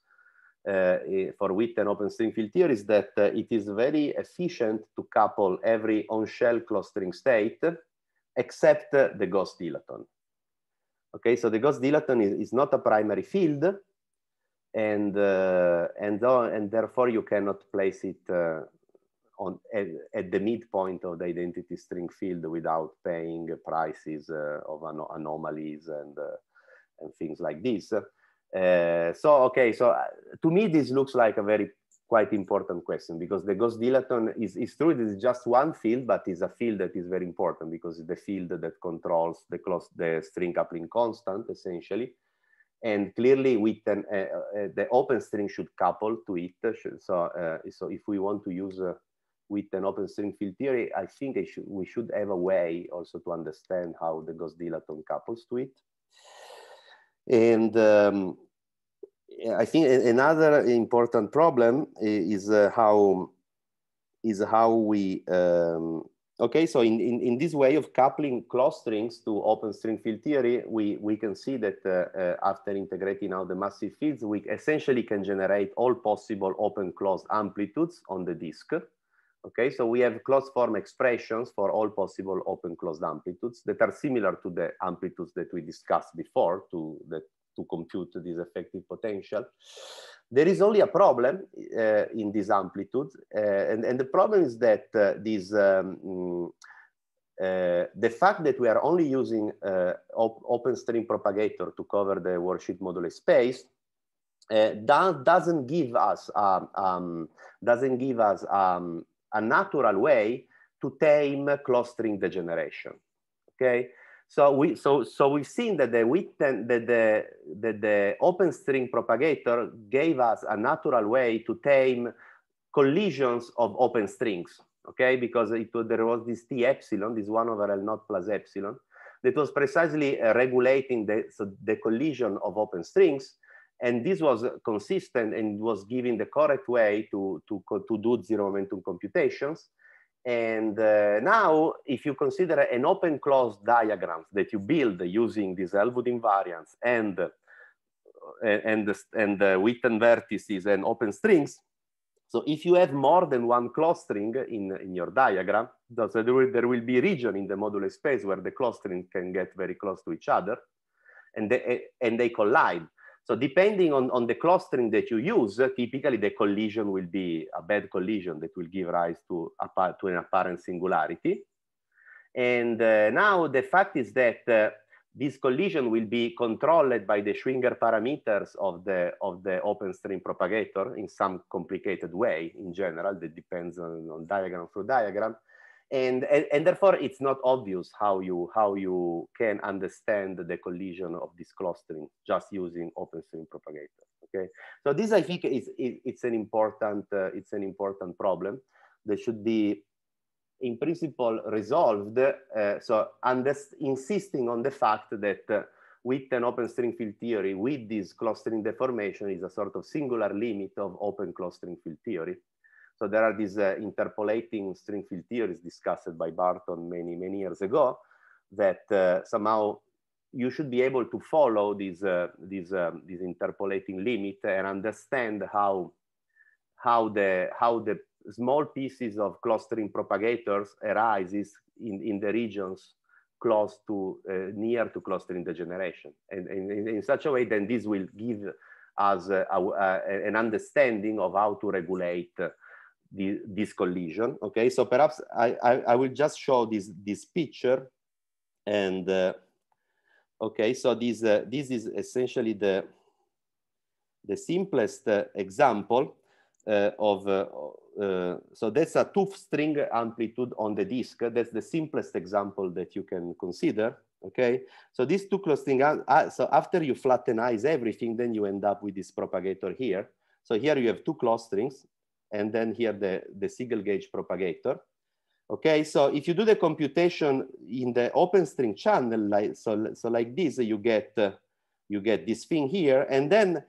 eh, for with and open string field theory is that it is very efficient to couple every on-shell clustering state except the Gauss dilaton. Okay, so the Gauss dilaton is, is, not a primary field, and uh, and and therefore you cannot place it uh, on at, at, the midpoint of the identity string field without paying prices uh, of an anomalies and uh, and things like this. Uh, so okay, so uh, to me this looks like a very quite important question because the Gauss-Dilaton is, is true. It is just one field, but it's a field that is very important because it's the field that controls the close the string coupling constant essentially and clearly with an, uh, uh, uh, the open string should couple to it. So, uh, so if we want to use uh, with an open string field theory, I think should, we should have a way also to understand how the Gauss-Dilaton couples to it. And um, I think another important problem is uh, how is how we um, Okay, so in, in, in, this way of coupling closed strings to open string field theory, we, we can see that uh, uh, after integrating out the massive fields, we essentially can generate all possible open closed amplitudes on the disk. Okay, so we have closed form expressions for all possible open closed amplitudes that are similar to the amplitudes that we discussed before to that to compute this effective potential. There is only a problem uh, in this amplitude. Uh, and, and the problem is that uh, this, um, uh, the fact that we are only using uh, op open stream propagator to cover the worksheet moduli space that uh, doesn't give us um, um, doesn't give us um, a natural way to tame clustering degeneration. Okay, so we so so we've seen that the that the that the open string propagator gave us a natural way to tame collisions of open strings. Okay, because it, there was this T epsilon, this one over L naught plus epsilon, that was precisely uh, regulating the so the collision of open strings, and this was consistent and was giving the correct way to to to do zero momentum computations. And uh, now, if you consider an open-closed diagram that you build using these Elwood invariants and, uh, and, the, and the uh, Witten vertices and open strings, so if you have more than one clustering in, in your diagram, so there will, there will be region in the modular space where the clustering can get very close to each other and they, and they collide. So depending on, on the clustering that you use, typically the collision will be a bad collision that will give rise to, to an apparent singularity. And uh, now the fact is that uh, this collision will be controlled by the Schwinger parameters of the, of the open stream propagator in some complicated way in general that depends on, on diagram through diagram and, and, and therefore it's not obvious how you, how you can understand the collision of this clustering just using open string propagator. Okay, so this I think is, it's an important uh, it's an important problem that should be in principle resolved. Uh, so insisting on the fact that uh, with an open string field theory, with this clustering deformation is a sort of singular limit of open clustering field theory. So there are these uh, interpolating string field theories discussed by Barton many, many years ago that uh, somehow you should be able to follow this uh, this um, interpolating limit and understand how, how, the, how the small pieces of clustering propagators arises in, in the regions close to, uh, near to clustering degeneration. And, and in, in such a way, then this will give us a, uh, a, a, an understanding of how to regulate uh, the, this collision. Okay, so perhaps I, I, I, will just show this, this picture and uh, okay, so this, uh, this is essentially the, the simplest uh, example uh, of, uh, uh, so that's a two string amplitude on the disk. That's the simplest example that you can consider. Okay, so these two closed string, so after you flattenize everything, then you end up with this propagator here. So here you have two closed strings and then here the, the single gauge propagator. Okay, so if you do the computation in the open string channel, like, so, so like this, you get, uh, you get this thing here, and then,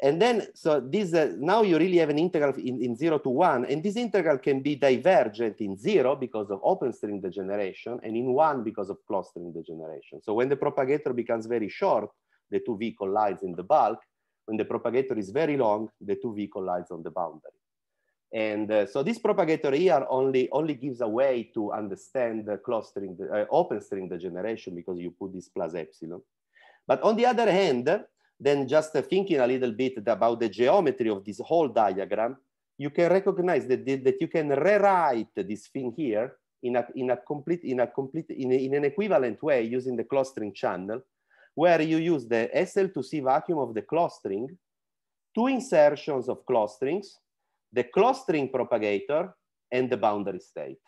and then, so this, uh, now you really have an integral in, in zero to one, and this integral can be divergent in zero because of open string degeneration, and in one because of closed string degeneration. So when the propagator becomes very short, the 2V collides in the bulk. When the propagator is very long, the 2V collides on the boundary. And uh, so this propagator here only, only gives a way to understand the clustering, the, uh, open string degeneration because you put this plus epsilon. But on the other hand, then just thinking a little bit about the geometry of this whole diagram, you can recognize that, that you can rewrite this thing here in a, in a complete, in a complete, in, a, in an equivalent way using the clustering channel, where you use the SL to C vacuum of the clustering, two insertions of strings the clustering propagator and the boundary state.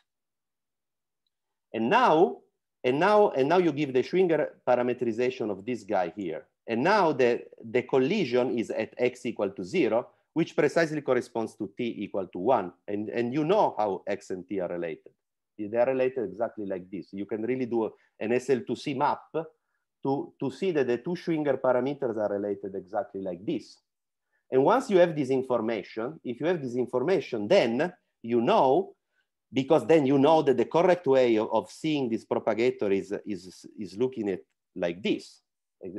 And now, and now, and now you give the Schwinger parametrization of this guy here. And now the, the collision is at x equal to zero, which precisely corresponds to t equal to one. And, and you know how x and t are related. They are related exactly like this. You can really do an SL2C map to, to see that the two Schwinger parameters are related exactly like this. And once you have this information, if you have this information, then you know, because then you know that the correct way of, of seeing this propagator is, is, is looking at like this,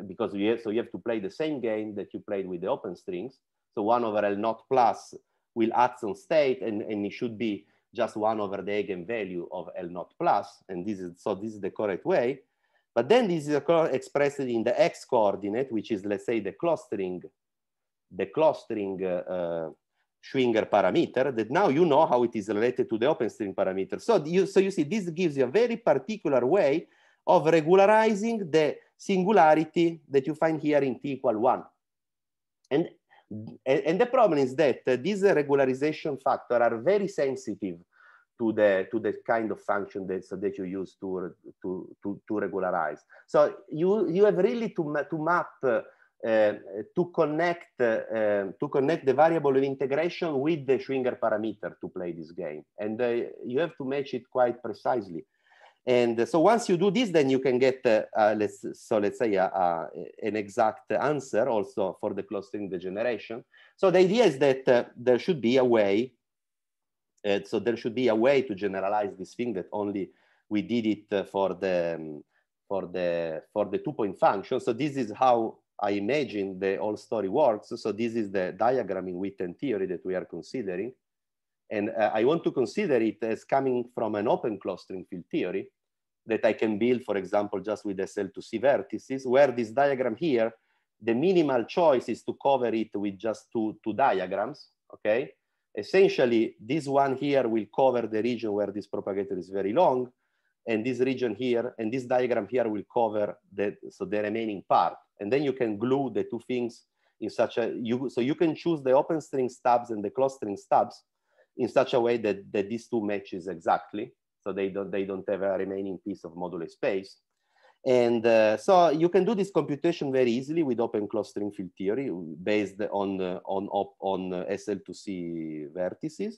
because you have, so you have to play the same game that you played with the open strings. So one over L naught plus will add some state and, and it should be just one over the eigenvalue of L naught plus. And this is, so this is the correct way. But then this is expressed in the X coordinate, which is let's say the clustering the clustering uh, uh, Schwinger parameter that now you know how it is related to the open string parameter. So you, so you see, this gives you a very particular way of regularizing the singularity that you find here in t equal one. And, and the problem is that uh, these regularization factor are very sensitive to the, to the kind of function that, so that you use to, to, to, to regularize. So you, you have really to, to map Eh, to connect eh, to connect the variable of integration with the Schwinger parameter to play this game, and eh, you have to match it quite precisely. And so once you do this, then you can get, uh, uh, let's, so let's say, uh, an exact answer also for the clustering degeneration. So the idea is that there should be a way, so there should be a way to generalize this thing that only we did it for the, um, for the, for the two point function. So this is how I imagine the whole story works. So this is the diagram in Witten theory that we are considering. And uh, I want to consider it as coming from an open clustering field theory that I can build, for example, just with SL2C vertices, where this diagram here, the minimal choice is to cover it with just two, two diagrams, okay? Essentially, this one here will cover the region where this propagator is very long, and this region here, and this diagram here will cover the, so the remaining part and then you can glue the two things in such a, you, so you can choose the open string stubs and the closed string stubs in such a way that, that these two matches exactly. So they don't, they don't have a remaining piece of modular space. And uh, so you can do this computation very easily with open closed string field theory based on, uh, on, on uh, SL2C vertices.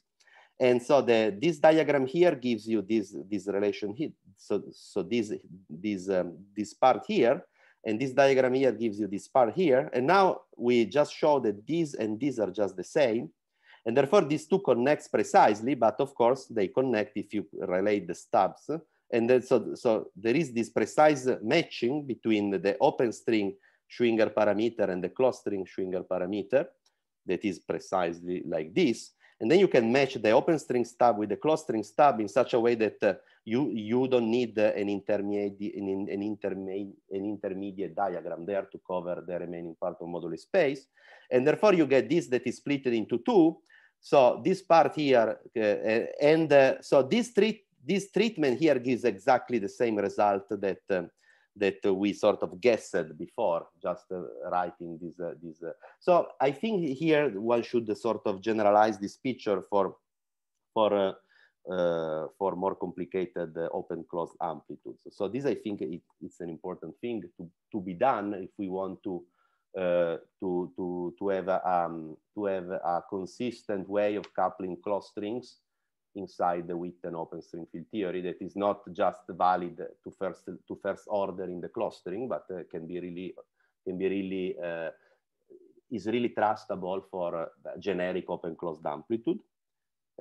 And so the, this diagram here gives you this, this relation here. So, so this, this, um, this part here and this diagram here gives you this part here. And now we just show that these and these are just the same. And therefore these two connects precisely, but of course they connect if you relate the stubs. And then so, so there is this precise matching between the open string Schwinger parameter and the closed string Schwinger parameter that is precisely like this. And then you can match the open strings tab with the closed strings tab in such a way that uh, you, you don't need uh, an, intermediate, an, an, an intermediate diagram there to cover the remaining part of moduli space. And therefore you get this that is split into two. So this part here, uh, uh and uh, so this, treat this treatment here gives exactly the same result that uh, that we sort of guessed before just uh, writing this. Uh, this. Uh, so I think here one should sort of generalize this picture for, for, for more complicated open-closed amplitudes. So this, I think it, it's an important thing to, to be done if we want to uh, to to to have a, um, to have a consistent way of coupling closed strings inside the Witten open string field theory that is not just valid to first to first order in the clustering, but uh, can be really can be really uh, is really trustable for uh, generic open closed amplitude.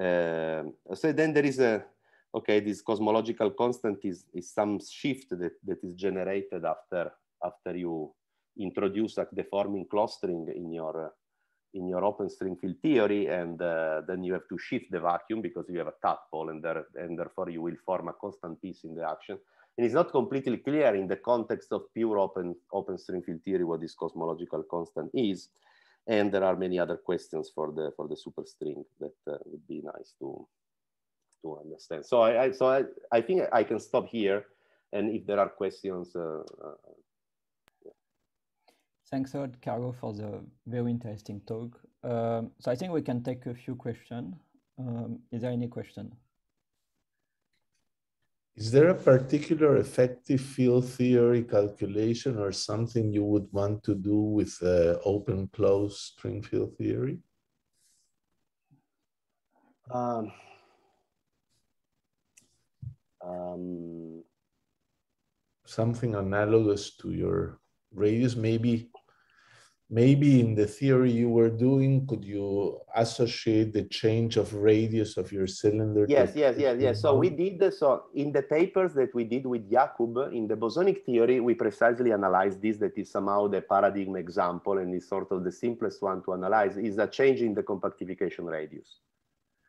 Uh, so then there is a okay this cosmological constant is is some shift that that is generated after after you introduce a deforming clustering in your uh, in your open string field theory, and uh, then you have to shift the vacuum because you have a tadpole, and, there, and therefore you will form a constant piece in the action. And it's not completely clear in the context of pure open, open string field theory what this cosmological constant is. And there are many other questions for the, for the superstring that uh, would be nice to, to understand. So, I, I so I, I think I can stop here. And if there are questions, uh, uh Thanks a lot, Cargo, for the very interesting talk. Um, so I think we can take a few questions. Um, is there any question? Is there a particular effective field theory calculation or something you would want to do with uh, open close string field theory? Um, um, something analogous to your radius, maybe maybe in the theory you were doing, could you associate the change of radius of your cylinder? Yes, yes, yes, yes. So we did, so in the papers that we did with Jakub in the bosonic theory, we precisely analyzed this, that is somehow the paradigm example and is sort of the simplest one to analyze, is a change in the compactification radius.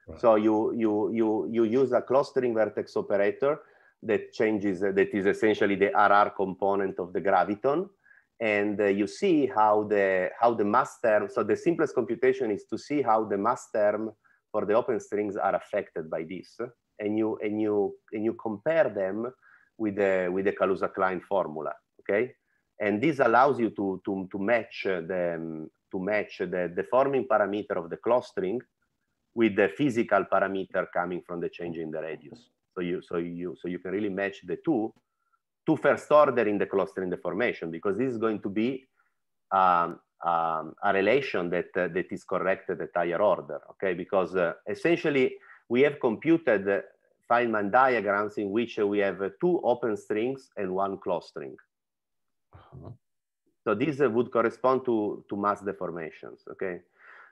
Right. So you, you, you, you use a clustering vertex operator that changes, that is essentially the RR component of the graviton and uh, you see how the how the mass term. So the simplest computation is to see how the mass term for the open strings are affected by this, and you and you and you compare them with the with the Kaluza-Klein formula. Okay, and this allows you to to to match the to match the deforming parameter of the clustering with the physical parameter coming from the change in the radius. So you so you so you can really match the two to first order in the cluster in the formation, because this is going to be um, um, a relation that, uh, that is corrected at higher order, okay? Because uh, essentially we have computed uh, Feynman diagrams in which we have uh, two open strings and one closed string. Uh -huh. So this uh, would correspond to, to mass deformations, okay?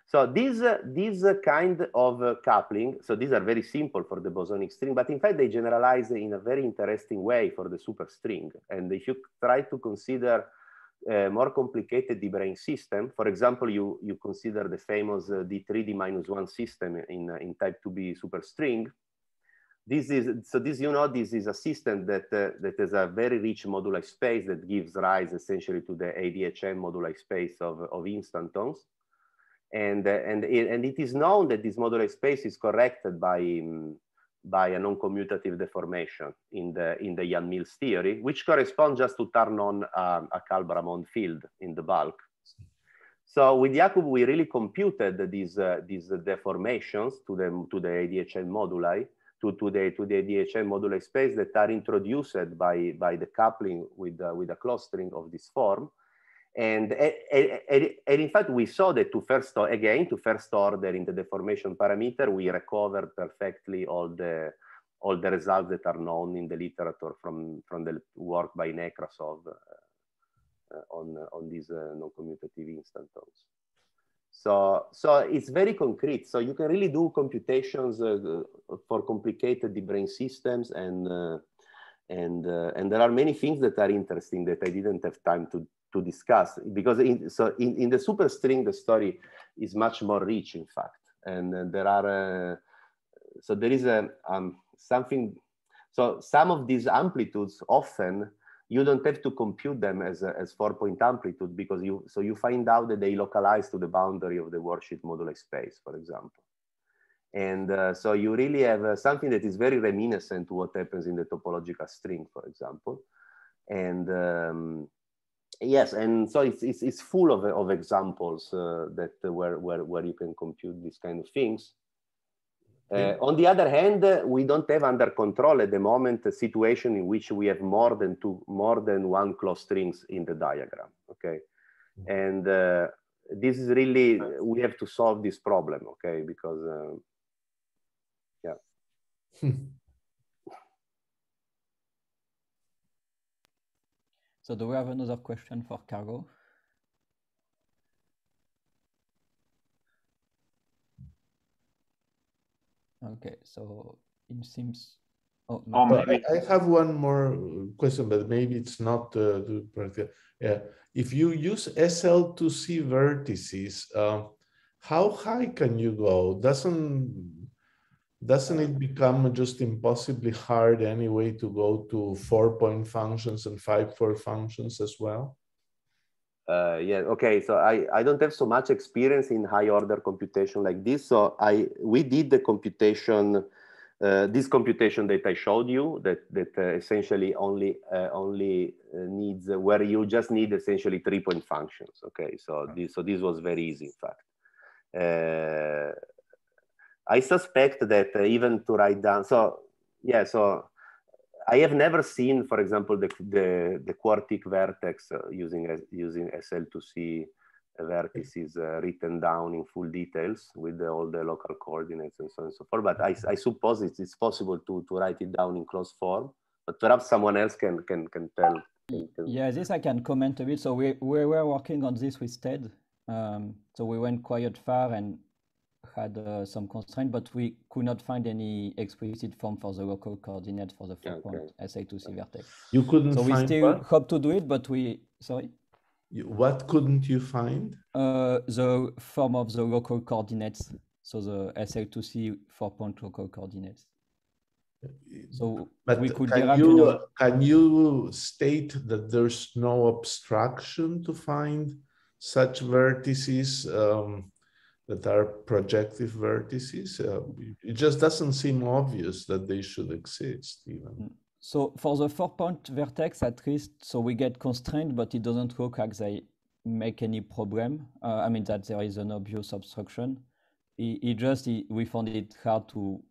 So these, uh, these kind of uh, coupling, so these are very simple for the bosonic string, but in fact they generalize in a very interesting way for the superstring. And if you try to consider a uh, more complicated d brain system. For example, you, you consider the famous uh, D3D minus one system in, uh, in type 2B superstring. This is, so this, you know, this is a system that, uh, that has a very rich moduli space that gives rise essentially to the ADHM moduli space of, of instantons. And, and, and it is known that this modular space is corrected by, um, by a non-commutative deformation in the, in the Jan-Mills theory, which corresponds just to turn on um, a a Kalbramond field in the bulk. So with Jakub, we really computed these, uh, these deformations to the, to the ADHN moduli, to, to, the, to the ADHN moduli space that are introduced by, by the coupling with, uh, with a clustering of this form. And, and, eh, eh, eh, and in fact, we saw that to first, again, to first order in the deformation parameter, we recovered perfectly all the, all the results that are known in the literature from, from the work by Nekrasov uh, uh, on, uh, on these uh, non-commutative instantons. So, so it's very concrete. So you can really do computations uh, uh for complicated deep brain systems and, and, and there are many things that are interesting that I didn't have time to, to discuss because in, so in, in the superstring the story is much more rich in fact and, uh, there are uh, so there is a um, something so some of these amplitudes often you don't have to compute them as a, as four point amplitude because you so you find out that they localize to the boundary of the worksheet moduli space for example and uh, so you really have uh, something that is very reminiscent to what happens in the topological string for example and um, yes and so it's, it's, it's full of, of examples uh, that uh, where, where, where you can compute these kind of things uh, on the other hand uh, we don't have under control at the moment a situation in which we have more than two more than one closed strings in the diagram okay mm-hmm. and uh, this is really we have to solve this problem okay because uh, yeah hmm. So do we have another question for cargo? Okay, so it seems. Oh, no. Oh, I have one more question, but maybe it's not. Uh, yeah, if you use SL2C vertices, uh, how high can you go? Doesn't doesn't it become just impossibly hard anyway to go to four point functions and five four functions as well uh, yeah okay so I, I don't have so much experience in high order computation like this so i we did the computation uh, this computation that i showed you that that uh, essentially only uh, only uh, needs uh, where you just need essentially three point functions okay so this so this was very easy in fact I suspect that uh, even to write down, so yeah, so I have never seen, for example, the, the, the quartic vertex uh, using, using SL2C vertices uh, written down in full details with the, all the local coordinates and so on and so forth. But I, I suppose it's, it's, possible to, to write it down in closed form, but perhaps someone else can, can, can tell. Yeah, this I can comment a bit. So we, we were working on this with TED. Um, so we went quite far and had uh, some constraint, but we could not find any explicit form for the local coordinate for the four-point okay. SA2C vertex. You couldn't so we still what? hope to do it, but we, sorry? You, what couldn't you find? Uh, the form of the local coordinates, so the SL2C four-point local coordinates. So but we could can you, can you state that there's no obstruction to find such vertices um, that are projective vertices. Uh, it just doesn't seem obvious that they should exist even. So for the four-point vertex, at least, so we get constrained, but it doesn't look like they make any problem. Uh, I mean that there is an obvious obstruction. It, it just it, we found it hard to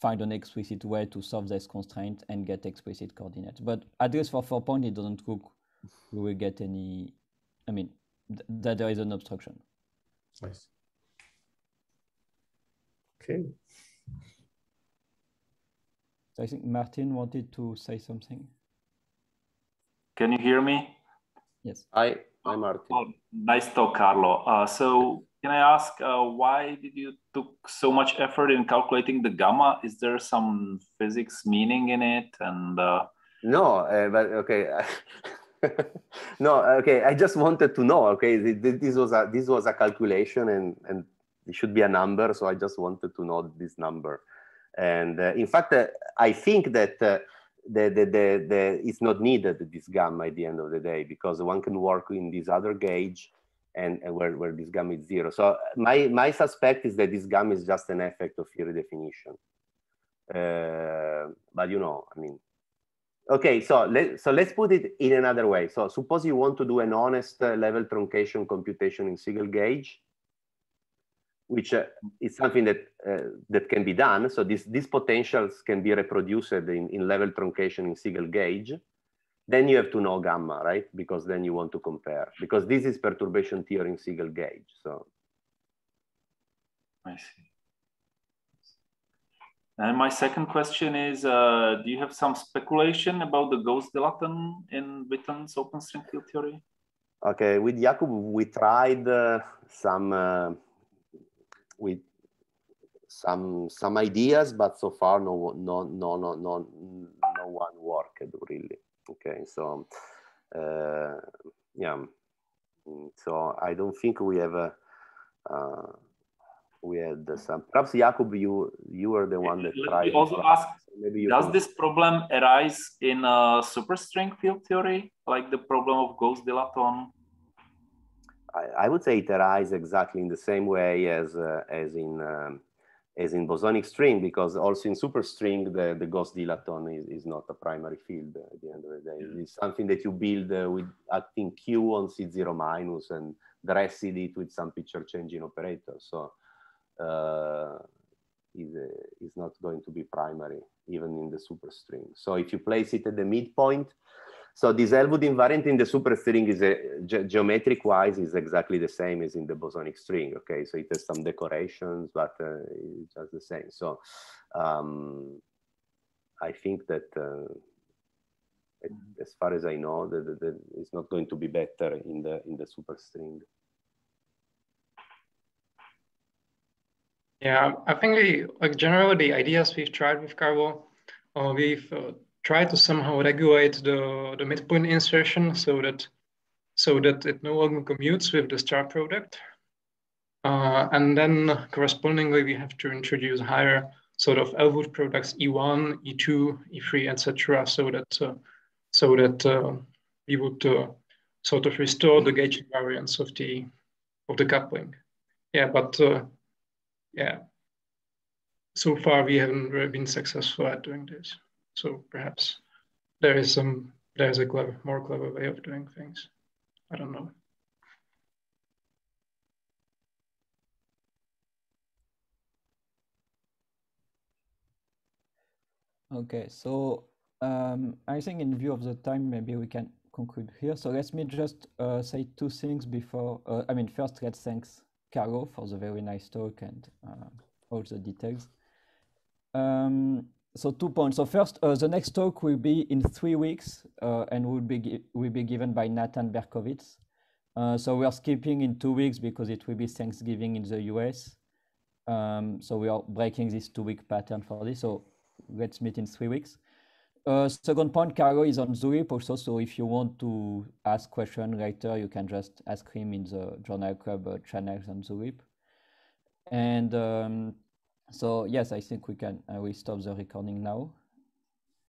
find an explicit way to solve this constraint and get explicit coordinates. But at least for four point, it doesn't look we will get any. I mean th that there is an obstruction. Nice. Okay. I think Martin wanted to say something. Can you hear me? Yes. I, I'm Martin. Oh, nice talk, Carlo. Uh, so can I ask uh, why did you took so much effort in calculating the gamma? Is there some physics meaning in it? And uh... no, uh, but okay. (laughs) no, okay. I just wanted to know. Okay, this was a this was a calculation, and and it should be a number. So I just wanted to know this number. And uh, in fact, uh, I think that uh, the, the, the, the, it's not needed, this gamma at the end of the day, because one can work in this other gauge and, and uh, where, where this gamma is zero. So uh, my, my suspect is that this gamma is just an effect of your definition. Uh, but you know, I mean, okay, so, let, so let's put it in another way. So suppose you want to do an honest level truncation computation in single gauge which uh, is something that uh, that can be done. So these these potentials can be reproduced in, in level truncation in single gauge. Then you have to know gamma, right? Because then you want to compare. Because this is perturbation theory in single gauge. So I see. And my second question is, uh, do you have some speculation about the ghost dilaton in Witten's open string field theory? Okay, with Jakub, we tried uh, some uh, with some some ideas, but so far no no no no no no one worked really. Okay, so uh, yeah, so I don't think we have a, uh, we had some. Perhaps Jakub, you you were the one that Let tried. Me also ask, maybe does can... this problem arise in a superstring field theory, like the problem of gauss dilaton? I, I would say it arises exactly in the same way as, uh, as, in, um, as in bosonic string, because also in superstring, the, the Gauss dilaton is, is not a primary field uh, at the end of the day. Yeah. Mm-hmm. It's something that you build uh, with acting Q on C0 minus and dressing it with some picture changing operator. So uh, is, uh, is not going to be primary, even in the superstring. So if you place it at the midpoint, so this Elwood invariant in the superstring is a ge geometric wise is exactly the same as in the bosonic string. Okay, so it has some decorations, but uh, it's just the same. So um, I think that uh, it, mm-hmm. as far as I know, that it's not going to be better in the in the superstring. Yeah, I think like generally the ideas we've tried with Carbo, or we've uh, try to somehow regulate the, the midpoint insertion so that so that it no longer commutes with the star product. Uh, and then correspondingly, we have to introduce higher sort of Elwood products E1, E2, E3, etc., so that uh, so that uh, we would uh, sort of restore the gauge invariance of the of the coupling. Yeah, but uh, yeah, so far we haven't really been successful at doing this. So perhaps there is some there is a clever, more clever way of doing things. I don't know. Okay, so um, I think in view of the time, maybe we can conclude here. So let me just uh, say two things before. Uh, I mean, first, let's thank Caro for the very nice talk and uh, all the details. Um, so two points. So first, uh, the next talk will be in three weeks, uh, and will be will be given by Nathan Berkowitz. Uh, so we are skipping in two weeks because it will be Thanksgiving in the U.S. Um, so we are breaking this two-week pattern for this. So let's meet in three weeks. Uh, second point, Carlo is on Zurich also. So if you want to ask question later, you can just ask him in the Journal Club uh, channels on Zurich. And um, so yes, I think we can, uh, we stop the recording now.